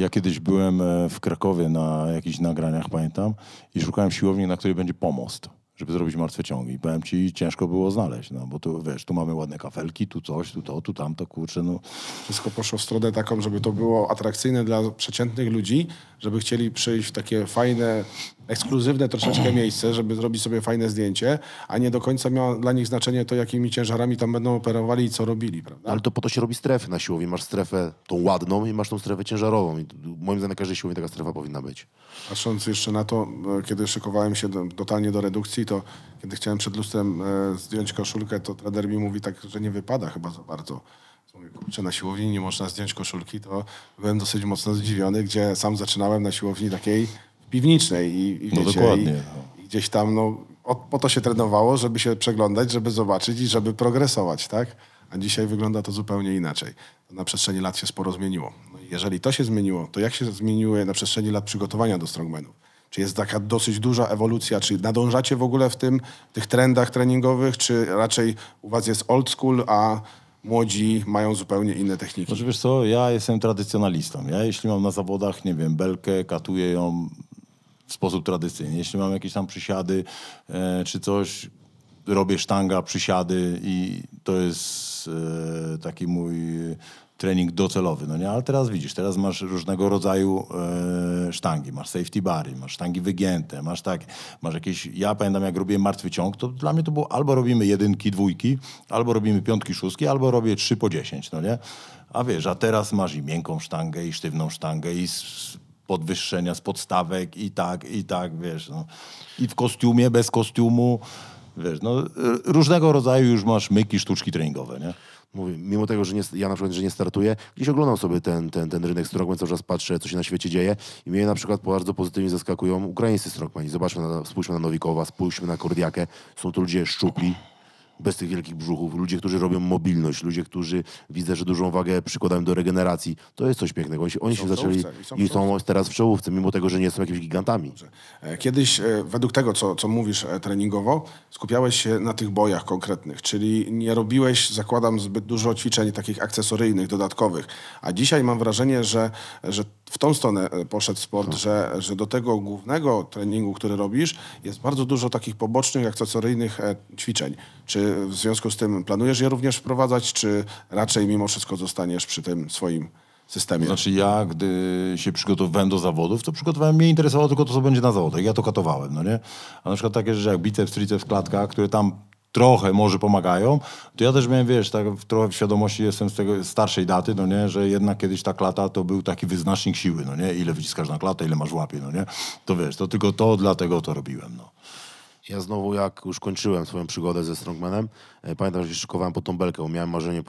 Ja kiedyś byłem e, w Krakowie na jakichś nagraniach, pamiętam, i szukałem siłowni, na której będzie pomost, żeby zrobić martwe ciągi. I powiem ci, ciężko było znaleźć, no bo tu, wiesz, tu mamy ładne kafelki, tu coś, tu to, tu tamto, kurczę, no. Wszystko poszło w stronę taką, żeby to było atrakcyjne dla przeciętnych ludzi, żeby chcieli przyjść w takie fajne ekskluzywne troszeczkę miejsce, żeby zrobić sobie fajne zdjęcie, a nie do końca miało dla nich znaczenie to, jakimi ciężarami tam będą operowali i co robili, prawda? Ale to po to się robi strefy na siłowni. Masz strefę tą ładną i masz tą strefę ciężarową. I moim zdaniem na każdej siłowni taka strefa powinna być. Patrząc jeszcze na to, e, kiedy szykowałem się totalnie do redukcji, to kiedy chciałem przed lustrem e, zdjąć koszulkę, to trener mi mówi tak, że nie wypada chyba za bardzo. Mówię, na siłowni nie można zdjąć koszulki, to byłem dosyć mocno zdziwiony, gdzie sam zaczynałem na siłowni takiej piwnicznej i, i, no wiecie, dokładnie. I, no. i gdzieś tam no, o, po to się trenowało, żeby się przeglądać, żeby zobaczyć i żeby progresować, tak? A dzisiaj wygląda to zupełnie inaczej. Na przestrzeni lat się sporo zmieniło. No jeżeli to się zmieniło, to jak się zmieniły na przestrzeni lat przygotowania do strongmanów? Czy jest taka dosyć duża ewolucja? Czy nadążacie w ogóle w tym, w tych trendach treningowych? Czy raczej u was jest old school, a młodzi mają zupełnie inne techniki? Znaczy wiesz co, ja jestem tradycjonalistą. Ja jeśli mam na zawodach, nie wiem, belkę, katuję ją, w sposób tradycyjny. Jeśli mam jakieś tam przysiady e, czy coś, robię sztanga, przysiady i to jest e, taki mój trening docelowy, no nie? Ale teraz widzisz, teraz masz różnego rodzaju e, sztangi, masz safety bary, masz sztangi wygięte, masz takie, masz jakieś, ja pamiętam jak robiłem martwy ciąg, to dla mnie to było albo robimy jedynki, dwójki, albo robimy piątki, szóstki, albo robię trzy po dziesięć, no nie? A wiesz, a teraz masz i miękką sztangę, i sztywną sztangę, i podwyższenia z podstawek i tak, i tak, wiesz. No. I w kostiumie, bez kostiumu, wiesz, no, y, różnego rodzaju już masz myki, sztuczki treningowe, nie? Mówię, mimo tego, że nie, ja na przykład, że nie startuję, gdzieś oglądam sobie ten, ten, ten rynek strongman, cały czas patrzę, co się na świecie dzieje i mnie na przykład bardzo pozytywnie zaskakują ukraińscy strongmani. Zobaczmy, na, spójrzmy na Nowikowa, spójrzmy na Kordiakę, są to ludzie szczupli, bez tych wielkich brzuchów, ludzie, którzy robią mobilność, ludzie, którzy widzę, że dużą wagę przykładają do regeneracji. To jest coś pięknego. Oni, oni się zaczęli i są, i są teraz w czołówce, mimo tego, że nie są jakimiś gigantami. E, kiedyś, e, według tego, co, co mówisz e, treningowo, skupiałeś się na tych bojach konkretnych, czyli nie robiłeś, zakładam, zbyt dużo ćwiczeń takich akcesoryjnych, dodatkowych. A dzisiaj mam wrażenie, że, że w tą stronę e, poszedł sport, tak. że, że do tego głównego treningu, który robisz, jest bardzo dużo takich pobocznych, akcesoryjnych e, ćwiczeń. Czy w związku z tym planujesz je również wprowadzać, czy raczej mimo wszystko zostaniesz przy tym swoim systemie? Znaczy ja, gdy się przygotowywałem do zawodów, to przygotowałem, mnie interesowało tylko to, co będzie na zawodach. Ja to katowałem, no nie? A na przykład takie rzeczy jak biceps, triceps, klatka, które tam trochę może pomagają, to ja też miałem, wiesz, tak trochę w świadomości jestem z tego starszej daty, no nie, że jednak kiedyś ta klata to był taki wyznacznik siły, no nie, ile wyciskasz na klatę, ile masz w łapie, no nie, to wiesz, to tylko to, dlatego to robiłem, no. Ja znowu, jak już kończyłem swoją przygodę ze strongmanem, e, pamiętam, że się szykowałem po tą belkę, bo miałem marzenie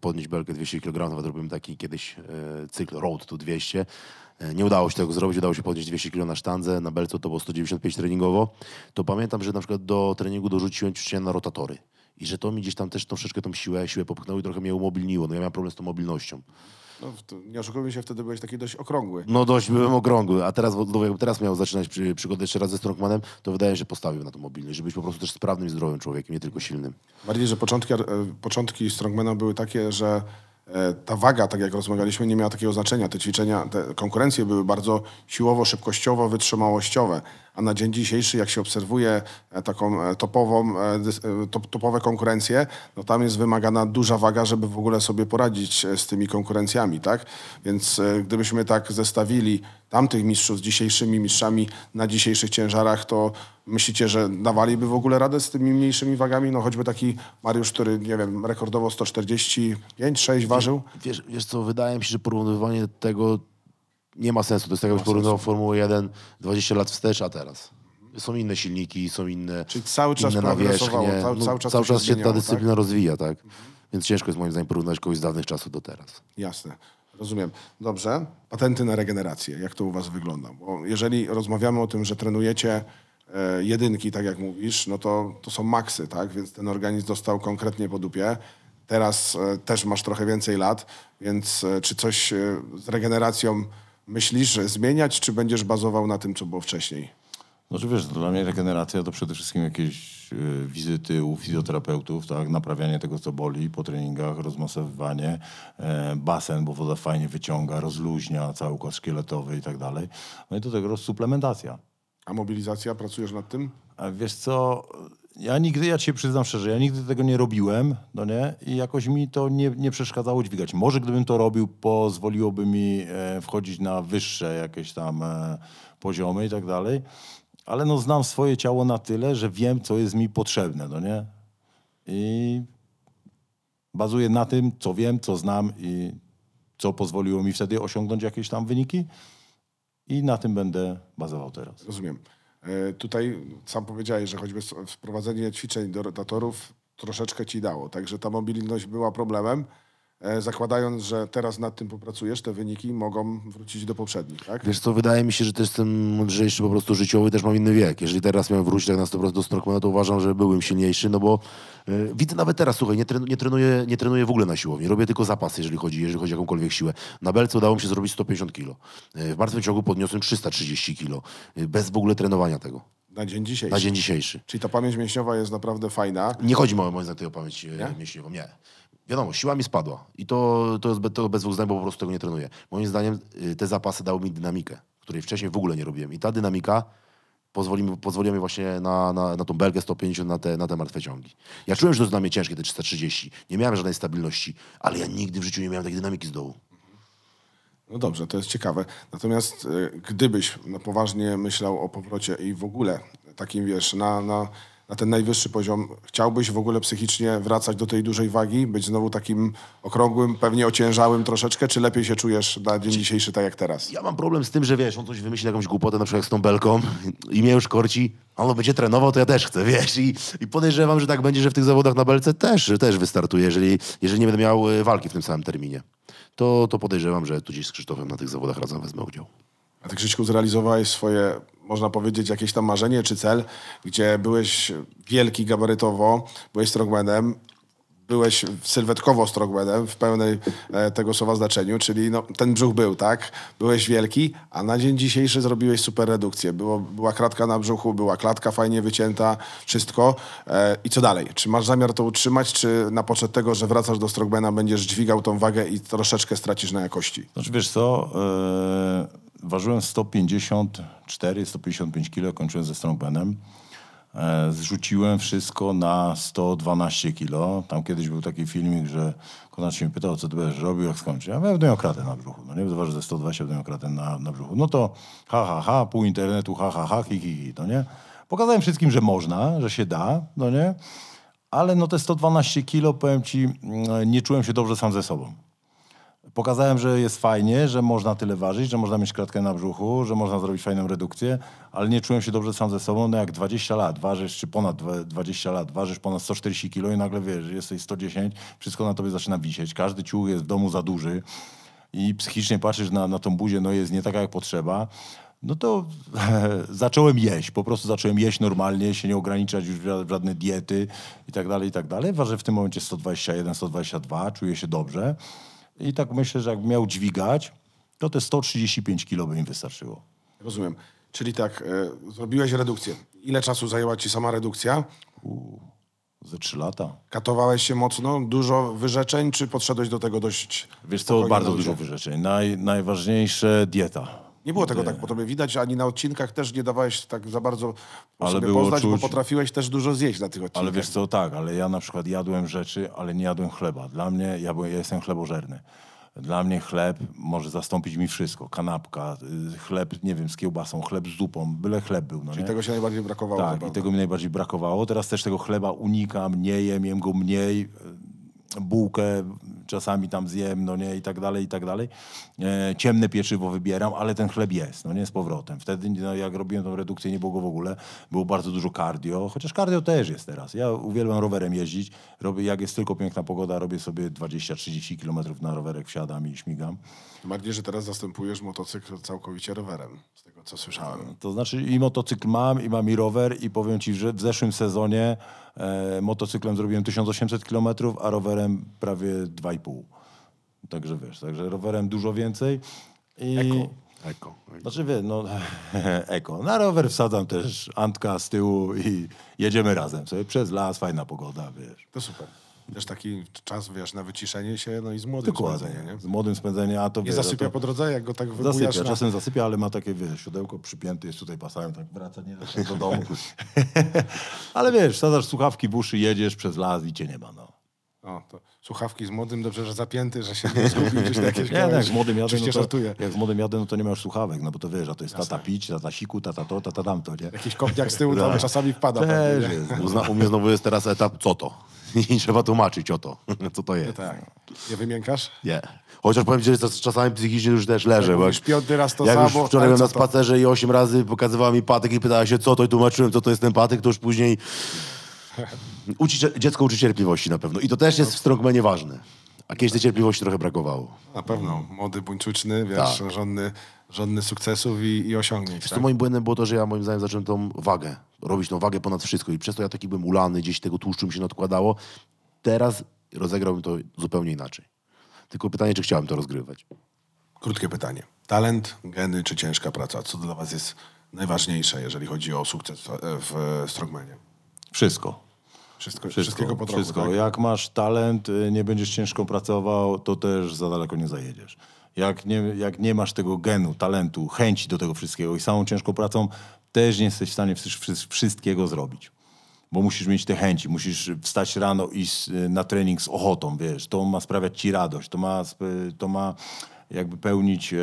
podnieść belkę 200 kg, nawet robiłem taki kiedyś e, cykl Road to 200, E, nie udało się tego zrobić, udało się podnieść 200 kg na sztandze, na belce to było 195 treningowo. To pamiętam, że na przykład do treningu dorzuciłem ćwiczenia na rotatory i że to mi gdzieś tam też troszeczkę tą siłę, siłę popchnęło i trochę mnie umobilniło. No ja miałem problem z tą mobilnością. No, nie oszukujmy się, wtedy byłeś taki dość okrągły. No dość byłem okrągły, a teraz, jakbym teraz miał zaczynać przy, przygodę jeszcze raz ze strongmanem, to wydaje się, że postawił na tą mobilność, żeby być po prostu też sprawnym i zdrowym człowiekiem, nie tylko silnym. Bardziej, że początki, e, początki strongmana były takie, że E, ta waga, tak jak rozmawialiśmy, nie miała takiego znaczenia. Te ćwiczenia, te konkurencje były bardzo siłowo, szybkościowo, wytrzymałościowe, a na dzień dzisiejszy, jak się obserwuje e, taką e, topową, e, top, topowe konkurencję, no tam jest wymagana duża waga, żeby w ogóle sobie poradzić z tymi konkurencjami, tak? Więc gdybyśmy tak zestawili tamtych mistrzów z dzisiejszymi mistrzami na dzisiejszych ciężarach, to myślicie, że dawaliby w ogóle radę z tymi mniejszymi wagami? No choćby taki Mariusz, który, nie wiem, rekordowo 145, 6 ważył? Wiesz, wiesz co, wydaje mi się, że porównywanie tego nie ma sensu. To jest tak, jakbyś porównywał Formułę 1 20 lat wstecz, a teraz. Są inne silniki, są inne Czyli cały czas inne nawierzchnie. Cały, no, cały czas, cały czas się, zmieniało, ta dyscyplina tak? rozwija, tak? Mhm. Więc ciężko jest moim zdaniem porównać kogoś z dawnych czasów do teraz. Jasne. Rozumiem. Dobrze. Patenty na regenerację. Jak to u was wygląda? Bo jeżeli rozmawiamy o tym, że trenujecie e, jedynki, tak jak mówisz, no to, to są maksy, tak? Więc ten organizm dostał konkretnie po dupie. Teraz e, też masz trochę więcej lat, więc e, czy coś e, z regeneracją myślisz zmieniać, czy będziesz bazował na tym, co było wcześniej? No, że wiesz, no, dla mnie regeneracja to przede wszystkim jakieś e, wizyty u fizjoterapeutów, tak, naprawianie tego, co boli po treningach, rozmasowywanie, e, basen, bo woda fajnie wyciąga, rozluźnia cały układ szkieletowy i tak dalej. No i do tego suplementacja. A mobilizacja, pracujesz nad tym? A wiesz co, ja nigdy, ja się przyznam szczerze, ja nigdy tego nie robiłem, no nie? I jakoś mi to nie, nie przeszkadzało dźwigać. Może gdybym to robił, pozwoliłoby mi e, wchodzić na wyższe jakieś tam e, poziomy i tak dalej. Ale no znam swoje ciało na tyle, że wiem, co jest mi potrzebne, no nie? I bazuję na tym, co wiem, co znam i co pozwoliło mi wtedy osiągnąć jakieś tam wyniki. I na tym będę bazował teraz. Rozumiem. E, tutaj sam powiedziałeś, że choćby wprowadzenie ćwiczeń do rotatorów troszeczkę ci dało, także ta mobilność była problemem. E, zakładając, że teraz nad tym popracujesz, te wyniki mogą wrócić do poprzednich, tak? Wiesz co, wydaje mi się, że też jestem mądrzejszy po prostu życiowy, też mam inny wiek. Jeżeli teraz miałem wrócić tak na 100% do Strongmana, to uważam, że byłem silniejszy, no bo e, widzę nawet teraz, słuchaj, nie, trenu, nie, trenuję, nie trenuję w ogóle na siłowni, robię tylko zapasy, jeżeli chodzi, jeżeli chodzi o jakąkolwiek siłę. Na belce udało mi się zrobić 150 kg. Y, w martwym ciągu podniosłem 330 kg, e, bez w ogóle trenowania tego. Na dzień dzisiejszy. Na dzień dzisiejszy. Czyli ta pamięć mięśniowa jest naprawdę fajna. Nie chodzi moim zdaniem o pamięć nie? mięśniową, nie. Wiadomo, siła mi spadła i to, to jest to bez dwóch zdań, bo po prostu tego nie trenuję. Moim zdaniem y, te zapasy dały mi dynamikę, której wcześniej w ogóle nie robiłem. I ta dynamika pozwoli mi, pozwoliła mi właśnie na, na, na tą belgę 150, na te, na te martwe ciągi. Ja czułem, że to jest dla mnie ciężkie, te 330. Nie miałem żadnej stabilności, ale ja nigdy w życiu nie miałem takiej dynamiki z dołu. No dobrze, to jest ciekawe. Natomiast y, gdybyś no, poważnie myślał o powrocie i w ogóle takim, wiesz, na, na na ten najwyższy poziom. Chciałbyś w ogóle psychicznie wracać do tej dużej wagi, być znowu takim okrągłym, pewnie ociężałym troszeczkę, czy lepiej się czujesz na dzień dzisiejszy tak jak teraz? Ja mam problem z tym, że wiesz, on coś wymyśli jakąś głupotę, na przykład z tą belką i mnie już korci, ono będzie trenował, to ja też chcę, wiesz, i, i podejrzewam, że tak będzie, że w tych zawodach na belce też, też wystartuję, jeżeli, jeżeli nie będę miał e, walki w tym samym terminie. To, to podejrzewam, że tu dziś z Krzysztofem na tych zawodach razem wezmę udział. A ty, Krzyśku, zrealizowałeś swoje, można powiedzieć, jakieś tam marzenie czy cel, gdzie byłeś wielki gabarytowo, byłeś strongmanem, byłeś sylwetkowo strongmanem w pełnej e, tego słowa znaczeniu, czyli no, ten brzuch był, tak? Byłeś wielki, a na dzień dzisiejszy zrobiłeś super redukcję. Było, była kratka na brzuchu, była klatka fajnie wycięta, wszystko. E, I co dalej? Czy masz zamiar to utrzymać, czy na poczet tego, że wracasz do strongmana, będziesz dźwigał tą wagę i troszeczkę stracisz na jakości? czy znaczy, wiesz co, yy Ważyłem 154-155 kg, kończyłem ze strongmanem. E, zrzuciłem wszystko na 112 kg. Tam kiedyś był taki filmik, że konacz się pytał, co ty będziesz robił, jak skończy. Ja będę miał na brzuchu. No nie waży ze 120, będę na, na brzuchu. No to ha, ha, ha, pół internetu, ha, ha, ha, hi, hi, hi, no nie? Pokazałem wszystkim, że można, że się da, no nie? Ale no te 112 kilo, powiem ci, mm, nie czułem się dobrze sam ze sobą. Pokazałem, że jest fajnie, że można tyle ważyć, że można mieć kratkę na brzuchu, że można zrobić fajną redukcję, ale nie czułem się dobrze sam ze sobą, no jak 20 lat ważysz, czy ponad 20 lat ważysz ponad 140 kg i nagle wiesz, jesteś 110, wszystko na tobie zaczyna wisieć, każdy ciuch jest w domu za duży i psychicznie patrzysz na, na tą buzię, no jest nie taka jak potrzeba, no to zacząłem jeść, po prostu zacząłem jeść normalnie, się nie ograniczać już w żadne diety i tak dalej, i tak dalej. Ważę w tym momencie 121, 122, czuję się dobrze. I tak myślę, że jak miał dźwigać, to te 135 kilo by im wystarczyło. Rozumiem. Czyli tak, e, zrobiłeś redukcję. Ile czasu zajęła ci sama redukcja? U, ze 3 lata. Katowałeś się mocno? Dużo wyrzeczeń, czy podszedłeś do tego dość... Wiesz co, bardzo dużo wyrzeczeń. Naj, najważniejsze dieta nie było tego nie. tak po tobie widać, ani na odcinkach też nie dawałeś tak za bardzo ale sobie poznać, czuć... bo potrafiłeś też dużo zjeść na tych odcinkach. Ale wiesz co, tak, ale ja na przykład jadłem rzeczy, ale nie jadłem chleba. Dla mnie, ja, ja jestem chlebożerny. Dla mnie chleb może zastąpić mi wszystko. Kanapka, y, chleb, nie wiem, z kiełbasą, chleb z zupą, byle chleb był. No Czyli nie? tego się najbardziej brakowało. Tak, i tego mi najbardziej brakowało. Teraz też tego chleba unikam, nie jem, jem go mniej bułkę czasami tam zjem, no nie, i tak dalej, i tak dalej. E, ciemne pieczywo wybieram, ale ten chleb jest, no nie, z powrotem. Wtedy, no, jak robiłem tą redukcję, nie było go w ogóle, było bardzo dużo cardio, chociaż cardio też jest teraz. Ja uwielbiam rowerem jeździć, robię, jak jest tylko piękna pogoda, robię sobie 20-30 km na rowerek, wsiadam i śmigam. Marnie, że teraz zastępujesz motocykl całkowicie rowerem, z tego co słyszałem. To znaczy i motocykl mam, i mam i rower i powiem Ci, że w zeszłym sezonie E, motocyklem zrobiłem 1800 km, a rowerem prawie 2,5. Także wiesz, także rowerem dużo więcej. I... Eko. Eko. Znaczy wie, no eko. Na rower wsadzam też Antka z tyłu i jedziemy razem sobie przez las, fajna pogoda, wiesz. To super też taki czas, wiesz, na wyciszenie się, no i z młodym Dokładnie. spędzenie, nie? Z młodym spędzenie, a to... Nie no zasypia to... po drodze, jak go tak wybujasz. Zasypia, na... czasem zasypia, ale ma takie, wiesz, siodełko przypięte, jest tutaj pasałem, tak wraca, nie wraca do domu. ale wiesz, sadzasz słuchawki w uszy, jedziesz przez las i cię nie ma, no. O, to słuchawki z młodym, dobrze, że zapięty, że się nie zgubił gdzieś na jakieś Nie, no, z młodym jadę, no to, jak z młodym jadę, no to nie masz słuchawek, no bo to wiesz, a to jest Jasne. tata pić, tata siku, tata to, tata tamto, nie? Jakiś kopniak z tyłu tam no. czasami wpada. Też pewnie, jest. U mnie znowu jest teraz etap co to nie trzeba tłumaczyć o to, co to no jest. No tak. Nie wymiękasz? Nie. Chociaż powiem ci, że czasami psychicznie już też leżę. Tak bo już piąty raz to jak samo. Jak wczoraj byłem na spacerze to? i osiem razy pokazywała mi patyk i pytała się, co to i tłumaczyłem, co to jest ten patyk, to już później... Uci, dziecko uczy cierpliwości na pewno. I to też jest w strongmanie ważne. A kiedyś tej cierpliwości trochę brakowało. Na pewno. Młody, buńczuczny, wiesz, tak. żonny żadnych sukcesów i, i osiągnięć. Wiesz, tak? moim błędem było to, że ja moim zdaniem zacząłem tą wagę, robić tą wagę ponad wszystko i przez to ja taki byłem ulany, gdzieś tego tłuszczu mi się nadkładało. Teraz rozegrałbym to zupełnie inaczej. Tylko pytanie, czy chciałem to rozgrywać. Krótkie pytanie. Talent, geny czy ciężka praca? Co dla was jest najważniejsze, jeżeli chodzi o sukces w Strongmanie? Wszystko. Wszystko, wszystko, wszystkiego po trochu, Wszystko. Tak? Jak masz talent, y, nie będziesz ciężko pracował, to też za daleko nie zajedziesz. Jak nie, jak nie masz tego genu, talentu, chęci do tego wszystkiego i samą ciężką pracą, też nie jesteś w stanie wszystkiego zrobić. Bo musisz mieć te chęci, musisz wstać rano i y, na trening z ochotą, wiesz, to ma sprawiać ci radość, to ma, to ma jakby pełnić e,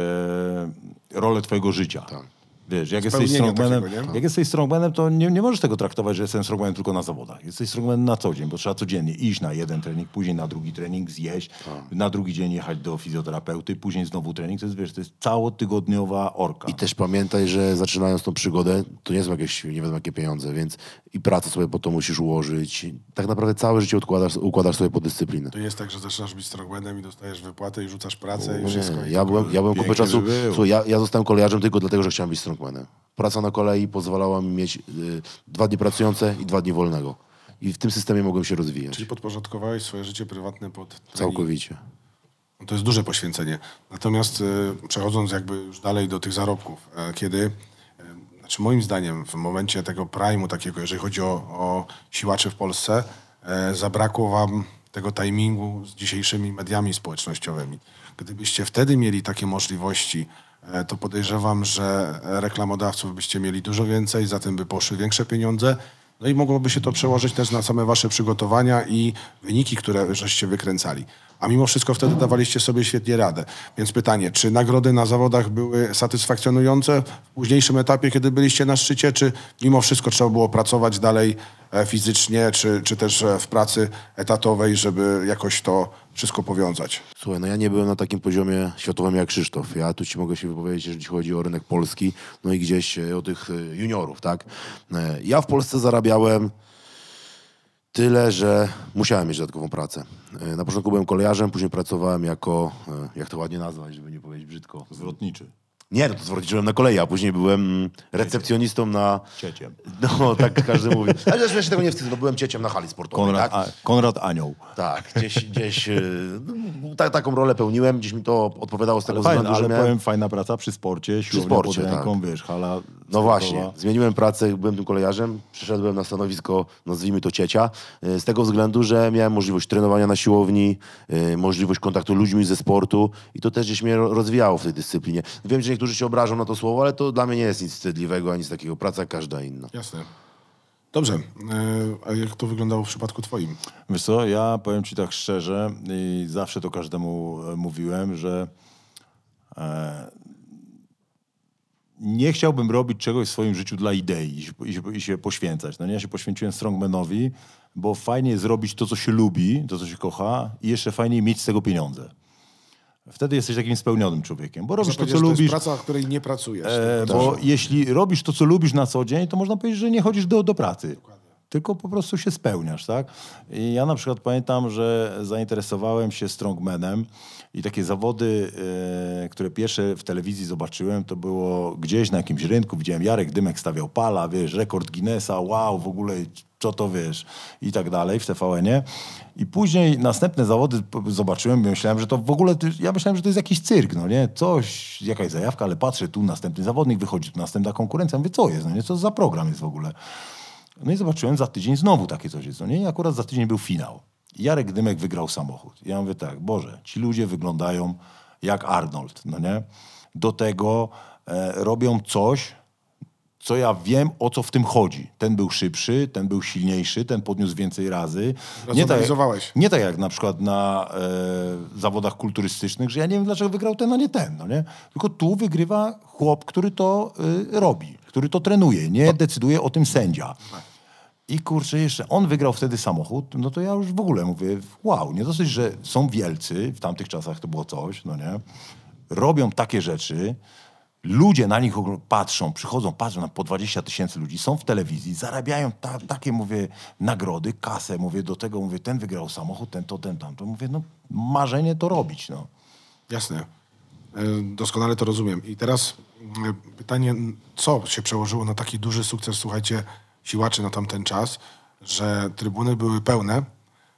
rolę twojego życia. Tak. Wiesz, jak jesteś, strongmanem, takiego, jak jesteś strongmanem, to nie, nie możesz tego traktować, że jestem strongmanem tylko na zawodach. Jesteś strongmanem na co dzień, bo trzeba codziennie iść na jeden trening, później na drugi trening, zjeść, A. Tak. na drugi dzień jechać do fizjoterapeuty, później znowu trening. To jest, wiesz, to jest całotygodniowa orka. I też pamiętaj, że zaczynając tą przygodę, to nie są jakieś nie wiem jakie pieniądze, więc i pracę sobie po to musisz ułożyć. Tak naprawdę całe życie układasz sobie po dyscyplinę. To jest tak, że zaczynasz być strongmanem i dostajesz wypłatę i rzucasz pracę no, i wszystko. Nie, i ja byłem, ja byłem kupę czasu, słuchaj, ja, ja zostałem kolejarzem tylko dlatego, że chciałem być strongmanem. Praca na kolei pozwalała mi mieć y, dwa dni pracujące i dwa dni wolnego. I w tym systemie mogłem się rozwijać. Czyli podporządkowałeś swoje życie prywatne pod... Trening. Całkowicie. To jest duże poświęcenie. Natomiast y, przechodząc jakby już dalej do tych zarobków, e, kiedy e, znaczy moim zdaniem w momencie tego prime'u takiego, jeżeli chodzi o, o siłaczy w Polsce, e, zabrakło wam tego timingu z dzisiejszymi mediami społecznościowymi. Gdybyście wtedy mieli takie możliwości, E, to podejrzewam, że reklamodawców byście mieli dużo więcej, za tym by poszły większe pieniądze. No i mogłoby się to przełożyć też na same wasze przygotowania i wyniki, które żeście wykręcali. A mimo wszystko wtedy dawaliście sobie świetnie radę. Więc pytanie, czy nagrody na zawodach były satysfakcjonujące w późniejszym etapie, kiedy byliście na szczycie, czy mimo wszystko trzeba było pracować dalej e, fizycznie, czy, czy też e, w pracy etatowej, żeby jakoś to wszystko powiązać. Słuchaj, no ja nie byłem na takim poziomie światowym jak Krzysztof. Ja tu ci mogę się wypowiedzieć, jeżeli chodzi o rynek polski, no i gdzieś e, o tych e, juniorów, tak? E, ja w Polsce zarabiałem tyle, że musiałem mieć dodatkową pracę. Na początku byłem kolejarzem, później pracowałem jako, jak to ładnie nazwać, żeby nie powiedzieć brzydko. Zwrotniczy. Nie, no to zwróciłem na kolei, a później byłem recepcjonistą na... Cieciem. No, tak każdy mówi. Ale zresztą ja się tego nie wstydzę, no byłem cieciem na hali sportowej, Konrad, tak? a, Konrad Anioł. Tak, gdzieś, gdzieś y, no, ta, taką rolę pełniłem, gdzieś mi to odpowiadało z tego ale względu, fajna, że ale miałem... powiem, fajna praca przy sporcie, przy sporcie, pod ręką, tak. wiesz, hala... No sportowa. No właśnie, zmieniłem pracę, byłem tym kolejarzem, przyszedłem na stanowisko, nazwijmy to ciecia, y, z tego względu, że miałem możliwość trenowania na siłowni, y, możliwość kontaktu ludźmi ze sportu i to też gdzieś mnie rozwijało w tej dyscyplinie. Wiem, że niektórzy się obrażą na to słowo, ale to dla mnie nie jest nic wstydliwego ani z takiego. Praca każda inna. Jasne. Dobrze. E, a jak to wyglądało w przypadku twoim? Wiesz co, ja powiem ci tak szczerze i zawsze to każdemu e, mówiłem, że e, nie chciałbym robić czegoś w swoim życiu dla idei i się, i się poświęcać. No nie? Ja się poświęciłem strongmanowi, bo fajnie jest zrobić to, co się lubi, to, co się kocha i jeszcze fajniej mieć z tego pieniądze. Wtedy jesteś takim spełnionym człowiekiem, bo robisz to, co lubisz. To jest praca, której nie pracujesz. E, tak. bo jeśli robisz to, co lubisz na co dzień, to można powiedzieć, że nie chodzisz do, do pracy. Dokładnie tylko po prostu się spełniasz, tak? I ja na przykład pamiętam, że zainteresowałem się strongmanem i takie zawody, e, które pierwsze w telewizji zobaczyłem, to było gdzieś na jakimś rynku, widziałem Jarek Dymek stawiał pala, wiesz, rekord Guinnessa, wow, w ogóle co to wiesz i tak dalej w TVN-ie. I później następne zawody zobaczyłem i myślałem, że to w ogóle, ja myślałem, że to jest jakiś cyrk, no nie? Coś, jakaś zajawka, ale patrzę, tu następny zawodnik wychodzi, tu następna konkurencja. Mówię, co jest, no nie? Co za program jest w ogóle? No i zobaczyłem za tydzień znowu takie coś jest. No nie, I akurat za tydzień był finał. Jarek Dymek wygrał samochód. Ja mówię tak, Boże, ci ludzie wyglądają jak Arnold, no nie? Do tego e, robią coś, co ja wiem, o co w tym chodzi. Ten był szybszy, ten był silniejszy, ten podniósł więcej razy. Nie tak, nie tak jak na przykład na e, zawodach kulturystycznych, że ja nie wiem, dlaczego wygrał ten, a nie ten, no nie? Tylko tu wygrywa chłop, który to y, robi który to trenuje, nie no. decyduje o tym sędzia. I kurczę, jeszcze on wygrał wtedy samochód, no to ja już w ogóle mówię, wow, nie dosyć, że są wielcy, w tamtych czasach to było coś, no nie, robią takie rzeczy, ludzie na nich patrzą, przychodzą, patrzą na po 20 tysięcy ludzi, są w telewizji, zarabiają ta, takie, mówię, nagrody, kasę, mówię, do tego, mówię, ten wygrał samochód, ten to, ten tamto, mówię, no marzenie to robić, no. Jasne. E, doskonale to rozumiem. I teraz e, pytanie, co się przełożyło na taki duży sukces, słuchajcie, siłaczy na tamten czas, że trybuny były pełne,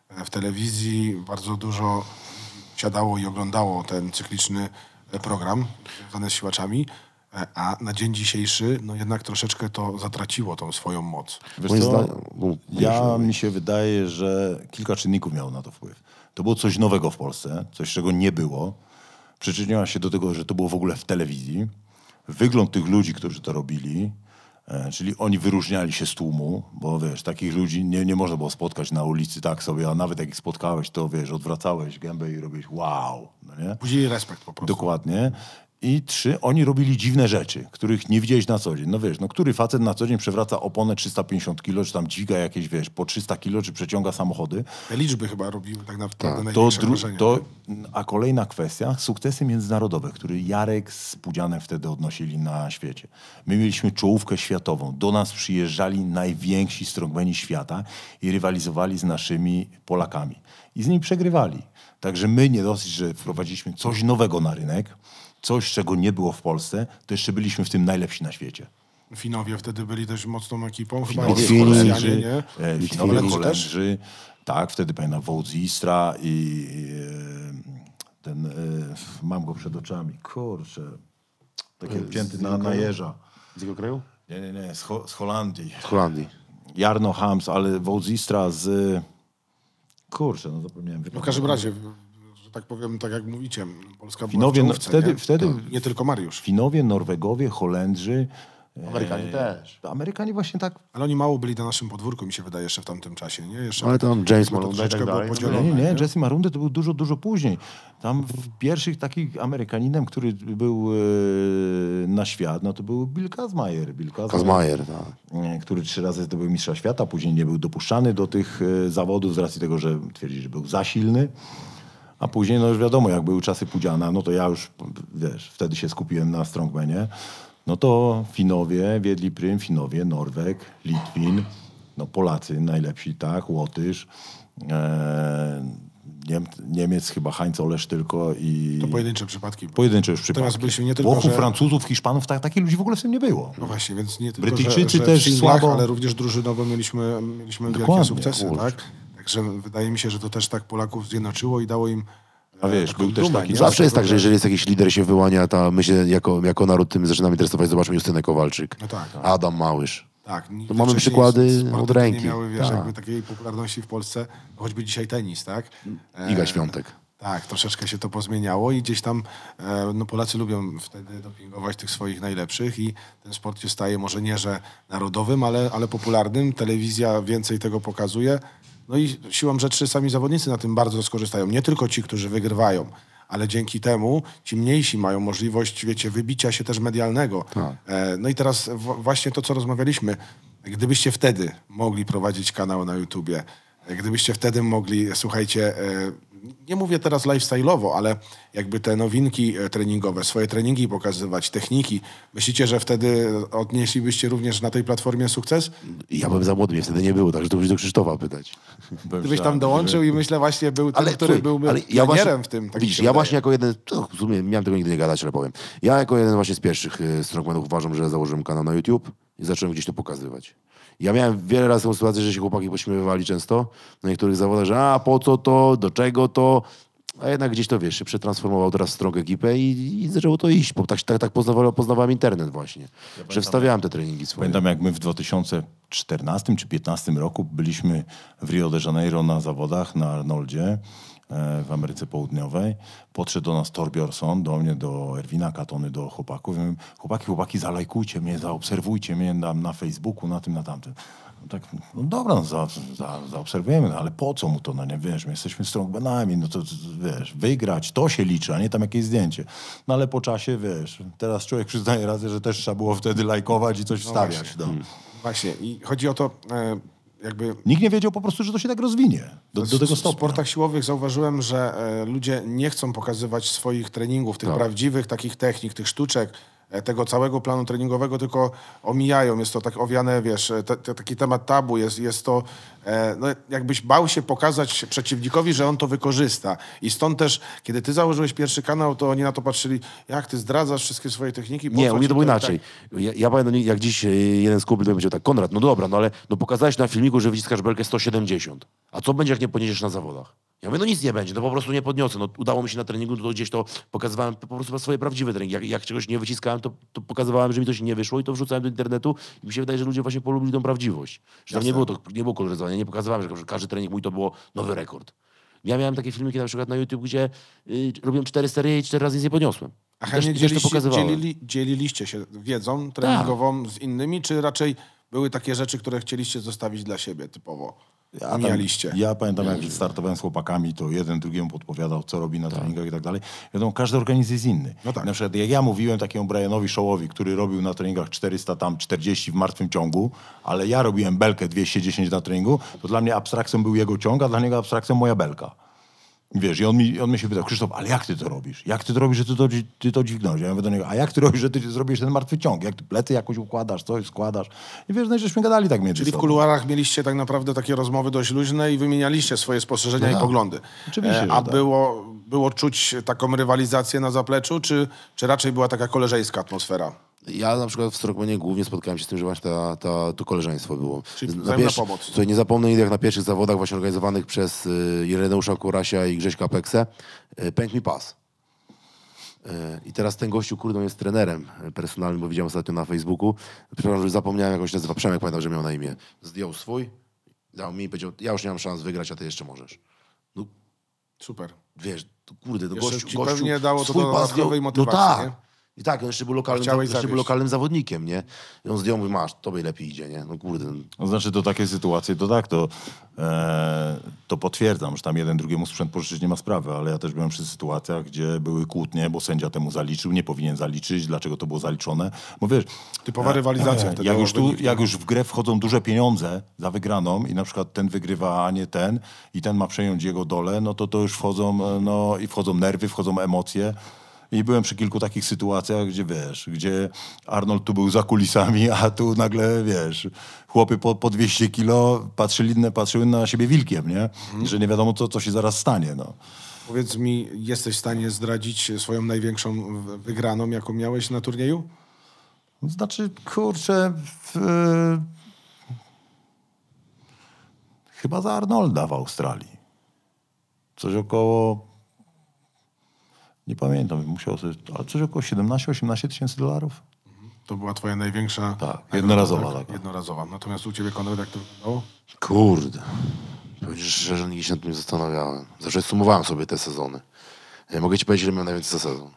e, w telewizji bardzo dużo siadało i oglądało ten cykliczny program związany z siłaczami, a na dzień dzisiejszy no jednak troszeczkę to zatraciło tą swoją moc. Wiesz co? No, ja no, mi no. się wydaje, że kilka czynników miało na to wpływ. To było coś nowego w Polsce, coś czego nie było przyczyniła się do tego, że to było w ogóle w telewizji. Wygląd tych ludzi, którzy to robili, e, Czyli oni wyróżniali się z tłumu, bo wiesz, takich ludzi nie, nie można było spotkać na ulicy tak sobie, a nawet jak ich spotkałeś, to wiesz, odwracałeś gębę i robisz wow. No nie? Później respekt po prostu. Dokładnie. I trzy, oni robili dziwne rzeczy, których nie widziałeś na co dzień. No wiesz, no który facet na co dzień przewraca oponę 350 kg, czy tam dźwiga jakieś, wiesz, po 300 kg, czy przeciąga samochody. Te liczby chyba robiły tak naprawdę tak. To, to, tak. A kolejna kwestia, sukcesy międzynarodowe, które Jarek z Pudzianem wtedy odnosili na świecie. My mieliśmy czołówkę światową. Do nas przyjeżdżali najwięksi strongmeni świata i rywalizowali z naszymi Polakami. I z nimi przegrywali. Także my nie dosyć, że wprowadziliśmy coś nowego na rynek, coś, czego nie było w Polsce, to jeszcze byliśmy w tym najlepsi na świecie. Finowie wtedy byli też mocną ekipą. Finowie, e, Finowie Holendrzy, nie? Finowie, Holendrzy, Tak, wtedy pamiętam Wołdzistra i e, ten, e, mam go przed oczami, kurczę, taki obcięty na, na jeża. Z jego kraju? Nie, nie, nie, z, Ho z Holandii. Z Holandii. Jarno Hams, ale Wołdzistra z... Kurczę, no zapomniałem. w każdym razie tak powiem, tak jak mówicie, Polska Finowie, była w no czołówce, wtedy, nie? wtedy tak. nie tylko Mariusz. Finowie, Norwegowie, Holendrzy. E, Amerykanie też. Amerykanie właśnie tak. Ale oni mało byli na naszym podwórku, mi się wydaje, jeszcze w tamtym czasie. Nie? Jeszcze Ale tam James Marunde tak dalej. Nie, nie, nie. Jesse Marundę to był dużo, dużo później. Tam w pierwszych takich Amerykaninem, który był e, na świat, no to był Bill Kazmaier Bill Kazmaier tak. E, który trzy razy zdobył mistrza świata, później nie był dopuszczany do tych e, zawodów z racji tego, że twierdzi, że był za silny. A później, no już wiadomo, jak były czasy Pudziana, no to ja już, wiesz, wtedy się skupiłem na strongmanie. No to Finowie, Wiedli Prym, Finowie, Norweg, Litwin, no Polacy najlepsi, tak, Łotysz, e, Niem, Niemiec chyba, Heinz Olesz tylko i... To pojedyncze przypadki. Pojedyncze już przypadki. Teraz byliśmy nie tylko, Włochów, że... Francuzów, Hiszpanów, tak, takich ludzi w ogóle w tym nie było. No właśnie, więc nie tylko, Brytyjczycy że, że też filmach, słabo... ale również drużynowo mieliśmy, mieliśmy wielkie sukcesy, kurczę. tak? Także wydaje mi się, że to też tak Polaków zjednoczyło i dało im a e, wiesz, był też taki. Zawsze jest tak, że jeżeli jest jakiś lider się wyłania, to my się jako, jako naród tym zaczynamy interesować. Zobaczmy Justynę Kowalczyk, no tak, tak. Adam Małysz. Tak, to mamy przykłady od ręki. Nie miały wiesz, tak. jakby takiej popularności w Polsce, choćby dzisiaj tenis, tak? Iga e, Świątek. E, tak, troszeczkę się to pozmieniało i gdzieś tam e, no Polacy lubią wtedy dopingować tych swoich najlepszych i ten sport się staje może nie, że narodowym, ale, ale popularnym. Telewizja więcej tego pokazuje no i siłą rzeczy sami zawodnicy na tym bardzo skorzystają. Nie tylko ci, którzy wygrywają, ale dzięki temu ci mniejsi mają możliwość, wiecie, wybicia się też medialnego. Tak. E, no i teraz właśnie to, co rozmawialiśmy. Gdybyście wtedy mogli prowadzić kanał na YouTubie, e, gdybyście wtedy mogli, słuchajcie, e, nie mówię teraz lifestyle'owo, ale jakby te nowinki e, treningowe, swoje treningi pokazywać, techniki. Myślicie, że wtedy odnieślibyście również na tej platformie sukces? Ja bym za młody, mnie wtedy nie było, także to byś do Krzysztofa pytać. Gdybyś tam dołączył i myślę właśnie był ten, ale, który słuchaj, byłby ale ja właśnie, w tym. Tak widzisz, ja właśnie jako jeden, no, w sumie miałem tego nigdy nie gadać, ale powiem. Ja jako jeden właśnie z pierwszych y, strongmanów uważam, że założyłem kanał na YouTube i zacząłem gdzieś to pokazywać. Ja miałem wiele razy taką sytuację, że się chłopaki pośmiewywali często na niektórych zawodach, że a po co to, do czego to. A jednak gdzieś to wiesz, się przetransformował teraz w strong ekipę i, i zaczęło to iść. Bo tak, tak, tak poznawałem, poznawałem internet właśnie. Ja że pamiętam, wstawiałem te treningi swoje. Pamiętam jak my w 2014 czy 2015 roku byliśmy w Rio de Janeiro na zawodach na Arnoldzie E, w Ameryce Południowej. Podszedł do nas Torbjörson, do mnie, do Erwina Katony, do chłopaków. chłopaki, chłopaki, zalajkujcie mnie, zaobserwujcie mnie na, na Facebooku, na tym, na tamtym. No tak, no dobra, no za, za, zaobserwujemy, no ale po co mu to, no nie wiesz, my jesteśmy strongmanami, no to wiesz, wygrać, to się liczy, a nie tam jakieś zdjęcie. No ale po czasie, wiesz, teraz człowiek przyznaje rację, że też trzeba było wtedy lajkować i coś no wstawiać. Właśnie, no. Mm. właśnie. i chodzi o to... Y jakby... Nikt nie wiedział po prostu, że to się tak rozwinie do, do tego stopnia. W sportach siłowych zauważyłem, że e, ludzie nie chcą pokazywać swoich treningów, tych tak. prawdziwych takich technik, tych sztuczek, e, tego całego planu treningowego, tylko omijają. Jest to tak owiane, wiesz, e, te, te, taki temat tabu, jest, jest to E, no, jakbyś bał się pokazać przeciwnikowi, że on to wykorzysta. I stąd też, kiedy ty założyłeś pierwszy kanał, to oni na to patrzyli, jak ty zdradzasz wszystkie swoje techniki. Nie, u mnie to było inaczej. Tak? Ja, ja pamiętam, jak dziś e, jeden z kumpli powiedział tak, Konrad, no dobra, no ale no pokazałeś na filmiku, że wyciskasz belkę 170. A co będzie, jak nie podniesiesz na zawodach? Ja mówię, no nic nie będzie, no po prostu nie podniosę. No, udało mi się na treningu, to gdzieś to pokazywałem po prostu swoje prawdziwe treningi. Jak, jak czegoś nie wyciskałem, to, to, pokazywałem, że mi to się nie wyszło i to wrzucałem do internetu i mi się wydaje, że ludzie właśnie polubili tą prawdziwość. Że tam nie było, to, nie było koloryzowania, nie pokazywałem, że każdy trening mój to było nowy rekord. Ja miałem takie filmiki na przykład na YouTube, gdzie y, robiłem cztery serie i cztery razy nic nie podniosłem. A chętnie dzieliliście, dzielili, dzieliliście się wiedzą tak. treningową z innymi, czy raczej były takie rzeczy, które chcieliście zostawić dla siebie typowo? ja Tam, ja pamiętam, jak startowałem z chłopakami, to jeden drugiemu podpowiadał, co robi na tak. treningach i tak dalej. Wiadomo, każdy organizm jest inny. No tak. Na przykład jak ja mówiłem takiemu Brianowi Showowi, który robił na treningach 400 tam 40 w martwym ciągu, ale ja robiłem belkę 210 na treningu, to dla mnie abstrakcją był jego ciąg, a dla niego abstrakcją moja belka. Wiesz, i on, mi, on mi się pytał, Krzysztof, ale jak ty to robisz? Jak ty to robisz, że ty to, ty to dźwignąłeś? Ja mówię do niego, a jak ty robisz, że ty zrobisz ten martwy ciąg? Jak ty plecy jakoś układasz, coś składasz? I wiesz, no i żeśmy gadali tak między Czyli sobą. w kuluarach mieliście tak naprawdę takie rozmowy dość luźne i wymienialiście swoje spostrzeżenia no, i tak, poglądy. Oczywiście, e, A tak. było, było czuć taką rywalizację na zapleczu, czy, czy raczej była taka koleżeńska atmosfera? Ja na przykład w Strokmanie głównie spotkałem się z tym, że właśnie ta, ta, to koleżeństwo było. Czyli na pierwszy, pomoc. nie zapomnę, jak na pierwszych zawodach właśnie organizowanych przez y, Ireneusza Kurasia i Grześka Peksę y, pękł mi pas. Y, I teraz ten gościu, kurde, jest trenerem y, personalnym, bo widziałem ostatnio na Facebooku. Przepraszam, że zapomniałem, jakąś on się nazywa. Przemek, pamiętam, że miał na imię. Zdjął swój, dał mi i powiedział, ja już nie mam szans wygrać, a ty jeszcze możesz. No, Super. Wiesz, kurde, to gościu, ci gościu pewnie dało to swój pas zdjął. No motywacji, no tak. nie? I tak, on jeszcze był lokalnym, jeszcze był lokalnym zawodnikiem, nie? I on zdjął, mówi, masz, tobie lepiej idzie, nie? No kurde. No, znaczy, do takiej sytuacji, to tak, to, e, to potwierdzam, że tam jeden drugiemu sprzęt pożyczyć nie ma sprawy, ale ja też byłem przy sytuacjach, gdzie były kłótnie, bo sędzia temu zaliczył, nie powinien zaliczyć, dlaczego to było zaliczone. Bo wiesz... Typowa e, rywalizacja. E, jak, już tu, jak już w grę wchodzą duże pieniądze za wygraną i na przykład ten wygrywa, a nie ten i ten ma przejąć jego dole, no to to już wchodzą, e, no i wchodzą nerwy, wchodzą emocje. I byłem przy kilku takich sytuacjach, gdzie wiesz, gdzie Arnold tu był za kulisami, a tu nagle wiesz, chłopy po, po 200 kilo patrzyli, patrzyły na siebie wilkiem, nie? Mhm. Że nie wiadomo, co, co się zaraz stanie. No. Powiedz mi, jesteś w stanie zdradzić swoją największą wygraną, jaką miałeś na turnieju? Znaczy, kurczę. E, chyba za Arnolda w Australii. Coś około nie pamiętam, musiał sobie, ale coś około 17-18 tysięcy dolarów. To była twoja największa... Tak, jednorazowa. Tak, taka. Jednorazowa. Natomiast u ciebie, Konrad, jak to wyglądało? Kurde. Powiedzisz że nigdy się nad tym nie zastanawiałem. Zawsze sumowałem sobie te sezony. Ja mogę ci powiedzieć, ile miałem najwięcej za sezon.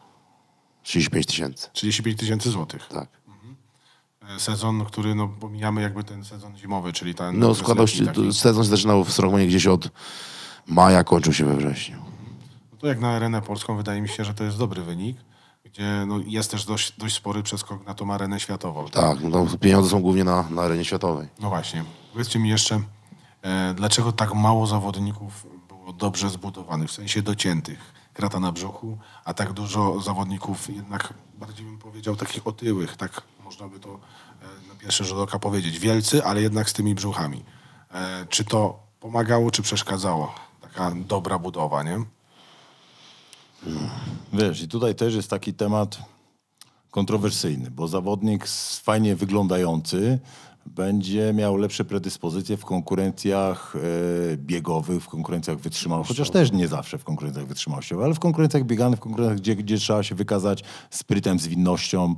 35 tysięcy. 35 tysięcy złotych. Tak. Mhm. E, sezon, który, no, pomijamy jakby ten sezon zimowy, czyli ten... No, składał się, taki... sezon się zaczynał w Srogonie gdzieś od maja, kończył się we wrześniu to jak na arenę polską wydaje mi się, że to jest dobry wynik, gdzie no, jest też dość, dość spory przeskok na tą arenę światową. Tak? tak, no, pieniądze są głównie na, na arenie światowej. No właśnie. Powiedzcie mi jeszcze, e, dlaczego tak mało zawodników było dobrze zbudowanych, w sensie dociętych, krata na brzuchu, a tak dużo zawodników jednak, bardziej bym powiedział, takich otyłych, tak można by to e, na pierwszy rzut oka powiedzieć, wielcy, ale jednak z tymi brzuchami. E, czy to pomagało, czy przeszkadzało? Taka dobra budowa, nie? Wiesz, i tutaj też jest taki temat kontrowersyjny, bo zawodnik fajnie wyglądający będzie miał lepsze predyspozycje w konkurencjach e, biegowych, w konkurencjach wytrzymałościowych, chociaż też nie zawsze w konkurencjach wytrzymałościowych, ale w konkurencjach bieganych, w konkurencjach, gdzie, gdzie trzeba się wykazać sprytem, zwinnością,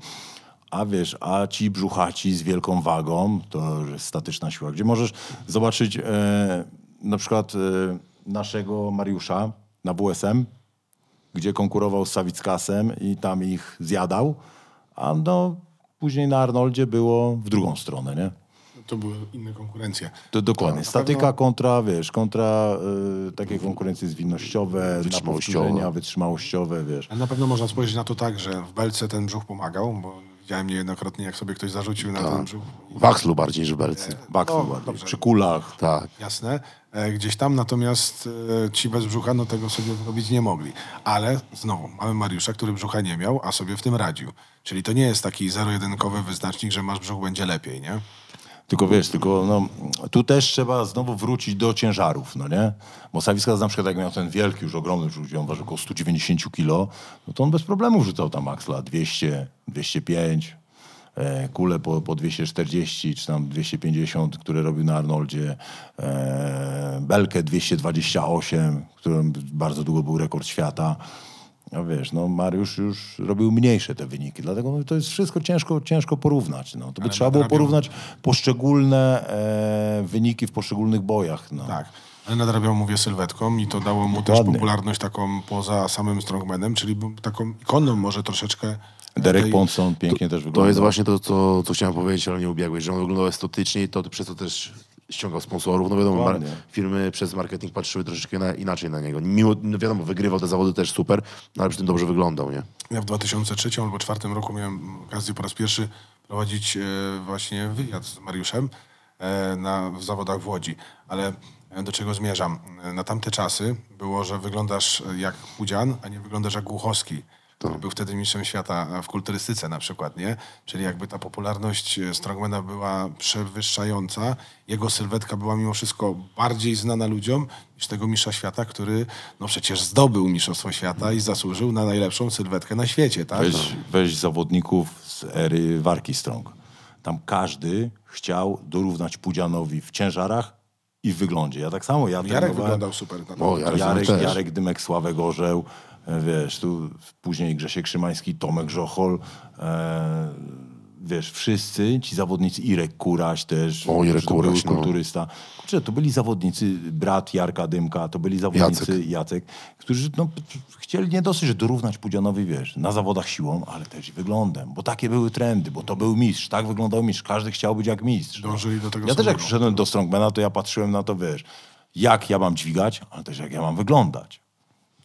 a wiesz, a ci brzuchaci z wielką wagą, to statyczna siła, gdzie możesz zobaczyć e, na przykład e, naszego Mariusza na WSM, gdzie konkurował z Sawickasem i tam ich zjadał, a no później na Arnoldzie było w drugą stronę, nie? To były inne konkurencje. To dokładnie. To tak, Statyka pewno... kontra, wiesz, kontra y, takie konkurencje zwinnościowe, wytrzymałościowe. wytrzymałościowe, wiesz. Ale na pewno można spojrzeć na to tak, że w belce ten brzuch pomagał, bo Widziałem niejednokrotnie, jak sobie ktoś zarzucił na tak. tęczu. bardziej niż belcy. no, bardziej. Dobrze. Przy kulach. Tak. Jasne. E, gdzieś tam, natomiast e, ci bez brzucha no, tego sobie robić nie mogli. Ale znowu, mamy Mariusza, który brzucha nie miał, a sobie w tym radził. Czyli to nie jest taki zero-jedynkowy wyznacznik, że masz brzuch będzie lepiej, nie? Tylko wiesz, tylko no, tu też trzeba znowu wrócić do ciężarów, no nie? Bo Sawickas na przykład jak miał ten wielki, już ogromny już on ważył około 190 kg, no to on bez problemu rzucał tam Axla 200, 205, e, kule po, po 240 czy tam 250, które robił na Arnoldzie, e, belkę 228, którym bardzo długo był rekord świata. No wiesz, no Mariusz już robił mniejsze te wyniki, dlatego no, to jest wszystko ciężko, ciężko porównać. No. To by Ale trzeba nadrabiał... było porównać poszczególne e, wyniki w poszczególnych bojach. No. Tak. Ale nadrabiał, mówię, sylwetką i to dało mu Dokładnie. też popularność taką poza samym strongmanem, czyli taką ikoną może troszeczkę Derek Ponson pięknie to, też wygląda. To jest właśnie to, co, co chciałem powiedzieć, ale nie ubiegłeś, że on wyglądał estetycznie i to przez to też ściągał sponsorów, no wiadomo, firmy przez marketing patrzyły troszeczkę na, inaczej na niego. Mimo, no wiadomo, wygrywał te zawody też super, no ale przy tym dobrze wyglądał, nie? Ja w 2003 albo 2004 roku miałem okazję po raz pierwszy prowadzić e, właśnie wywiad z Mariuszem e, na, w zawodach w Łodzi, ale e, do czego zmierzam? Na tamte czasy było, że wyglądasz jak Pudzian, a nie wyglądasz jak Głuchowski. To. Był wtedy mistrzem świata e, w kulturystyce na przykład, nie? Czyli jakby ta popularność e, Strongmana była przewyższająca. Jego sylwetka była mimo wszystko bardziej znana ludziom niż tego mistrza świata, który no przecież zdobył mistrzostwo świata i zasłużył na najlepszą sylwetkę na świecie, tak? Weź, no. weź zawodników z ery Warki Strong. Tam każdy chciał dorównać Pudzianowi w ciężarach i w wyglądzie. Ja tak samo. Ja Jarek wyglądał super. O, Jarek, Jarek, Jarek Dymek, Sławek Orzeł. E, wiesz, tu później Grzesiek Szymański, Tomek Żochol, e, wiesz, wszyscy ci zawodnicy, Irek Kuraś też, o, Irek Kuraś, to był no. kulturysta, no. to byli zawodnicy, brat Jarka Dymka, to byli zawodnicy Jacek, Jacek którzy no, chcieli nie dosyć, że dorównać Pudzianowi, wiesz, na zawodach siłą, ale też i wyglądem, bo takie były trendy, bo to był mistrz, tak wyglądał mistrz, każdy chciał być jak mistrz. Dążyli do tego Ja też jak przyszedłem do Strongmana, to ja patrzyłem na to, wiesz, jak ja mam dźwigać, ale też jak ja mam wyglądać.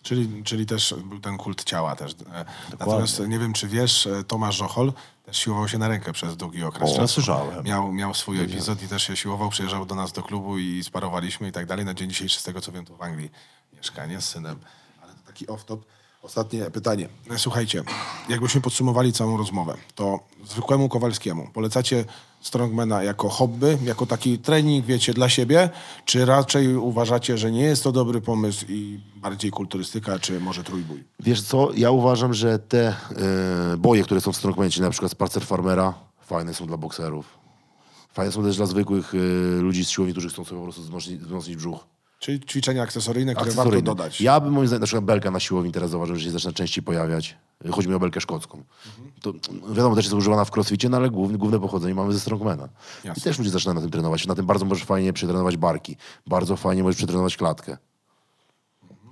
Czyli, czyli też był ten kult ciała też. E, Dokładnie. Natomiast nie wiem, czy wiesz, e, Tomasz Żochol też siłował się na rękę przez długi okres o, Miał, miał swój Wiedziałem. epizod i też się siłował, przyjeżdżał do nas do klubu i sparowaliśmy i tak dalej. Na dzień dzisiejszy, z tego co wiem, to w Anglii mieszkanie z synem. Ale to taki off-top. Ostatnie pytanie. Słuchajcie, jakbyśmy podsumowali całą rozmowę, to zwykłemu Kowalskiemu polecacie strongmana jako hobby, jako taki trening, wiecie, dla siebie, czy raczej uważacie, że nie jest to dobry pomysł i bardziej kulturystyka, czy może trójbój? Wiesz co, ja uważam, że te yy, boje, które są w strongmanie, na przykład Sparcer Farmera, fajne są dla bokserów. Fajne są też dla zwykłych e, ludzi z siłowni, którzy chcą sobie po prostu wzmocnić brzuch. Czyli ćwiczenia akcesoryjne, które akcesoryjne. warto dodać. Ja bym moim zdaniem, na przykład belka na siłowni teraz zauważył, że się zaczyna częściej pojawiać. Chodzi mi o belkę szkocką. Mhm. To, wiadomo, też jest używana w crossficie, no ale główne, główne pochodzenie mamy ze strongmana. Jasne. I też ludzie zaczynają na tym trenować. Na tym bardzo możesz fajnie przetrenować barki. Bardzo fajnie możesz przetrenować klatkę.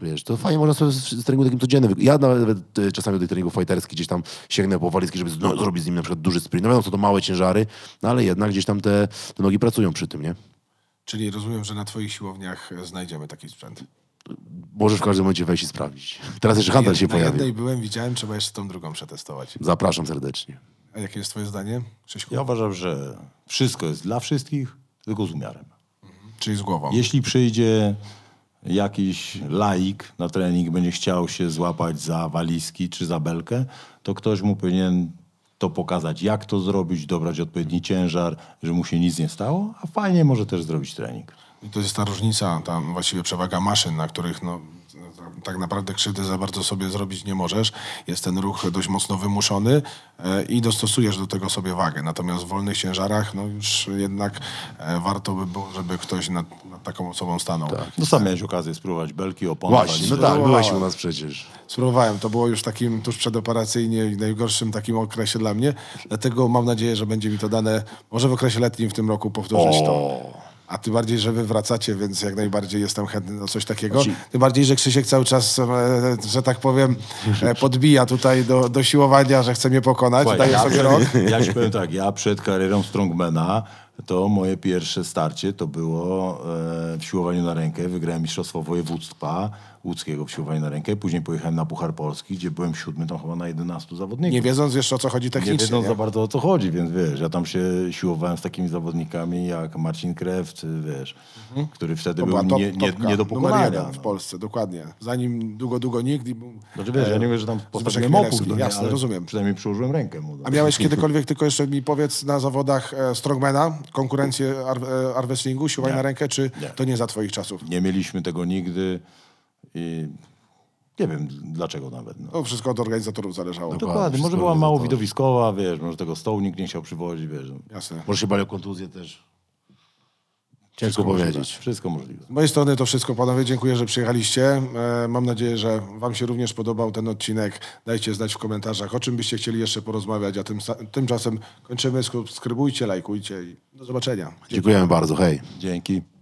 Wiesz, to fajnie można sobie z treningu takim codziennym. Ja nawet e, czasami do tych treningów fighterskich gdzieś tam sięgnę po walizki, żeby no, zrobić z nim na przykład duży sprint. No wiadomo, co to małe ciężary, no ale jednak gdzieś tam te, te nogi pracują przy tym, nie? Czyli rozumiem, że na Twoich siłowniach e, znajdziemy taki sprzęt. Możesz w każdym momencie wejść i sprawdzić. Teraz jeszcze handel się pojawi. Na jednej byłem, widziałem, trzeba jeszcze tą drugą przetestować. Zapraszam serdecznie. A jakie jest twoje zdanie, Krzyśku? Ja uważam, że wszystko jest dla wszystkich, tylko z umiarem. Mhm. Czyli z głową. Jeśli przyjdzie jakiś laik na trening, będzie chciał się złapać za walizki czy za belkę, to ktoś mu powinien to pokazać, jak to zrobić, dobrać odpowiedni ciężar, że mu się nic nie stało, a fajnie może też zrobić trening. I to jest ta różnica, ta właściwie przewaga maszyn, na których no, tak naprawdę krzywdy za bardzo sobie zrobić nie możesz. Jest ten ruch dość mocno wymuszony e, i dostosujesz do tego sobie wagę. Natomiast w wolnych ciężarach no już jednak e, warto by było, żeby ktoś nad taką osobą stanął. Tak. No sam miałeś okazję spróbować belki, oponować. Właśnie, no tak, byłeś u nas przecież. Spróbowałem, to było już takim tuż przedoperacyjnie i najgorszym takim okresie dla mnie, dlatego mam nadzieję, że będzie mi to dane, może w okresie letnim w tym roku powtórzyć o. to. A ty bardziej, że wy wracacie, więc jak najbardziej jestem chętny na coś takiego. Znaczy- tym bardziej, że Krzysiek cały czas, e, że tak powiem, e, podbija tutaj do, do siłowania, że chce mnie pokonać. Słuchaj, Daję ja, sobie rok. Ja ci powiem tak, ja przed karierą Strongmana to moje pierwsze starcie to było e, w siłowaniu na rękę. Wygrałem Mistrzostwo Województwa łódzkiego siłowaniu na rękę. Później pojechałem na Puchar Polski, gdzie byłem siódmy tam chyba na 11 zawodników. Nie wiedząc jeszcze o co chodzi technicznie. Nie wiedząc nie? za bardzo o co chodzi, więc wiesz, ja tam się siłowałem z takimi zawodnikami jak Marcin Krewc, wiesz, mhm. który wtedy to był top, nie, nie, nie do pokonania. No. w Polsce, dokładnie. Zanim długo, długo nikt. był, znaczy wiesz, e, ja nie wiem, że tam postawiłem no opór. Jasne, jasne rozumiem. Przynajmniej przyłożyłem rękę. Mu, no. A miałeś kiedykolwiek, tylko jeszcze mi powiedz, na zawodach e, strongmana, konkurencję ar, e, ar siłowanie na rękę, czy nie. to nie za twoich czasów? Nie mieliśmy tego nigdy. I nie wiem dlaczego nawet. No. To no, wszystko od organizatorów zależało. No dokładnie, może była mało widowiskowa, wiesz, może tego stołu nikt nie chciał przywozić, wiesz. No. Jasne. Może się bali o kontuzję też. Ciężko powiedzieć. Możliwe. Wszystko możliwe. Z mojej strony to wszystko, panowie. Dziękuję, że przyjechaliście. E, mam nadzieję, że wam się również podobał ten odcinek. Dajcie znać w komentarzach, o czym byście chcieli jeszcze porozmawiać, a tym, tymczasem kończymy. Subskrybujcie, lajkujcie i do zobaczenia. Dzięki. Dziękujemy bardzo. Hej. Dzięki.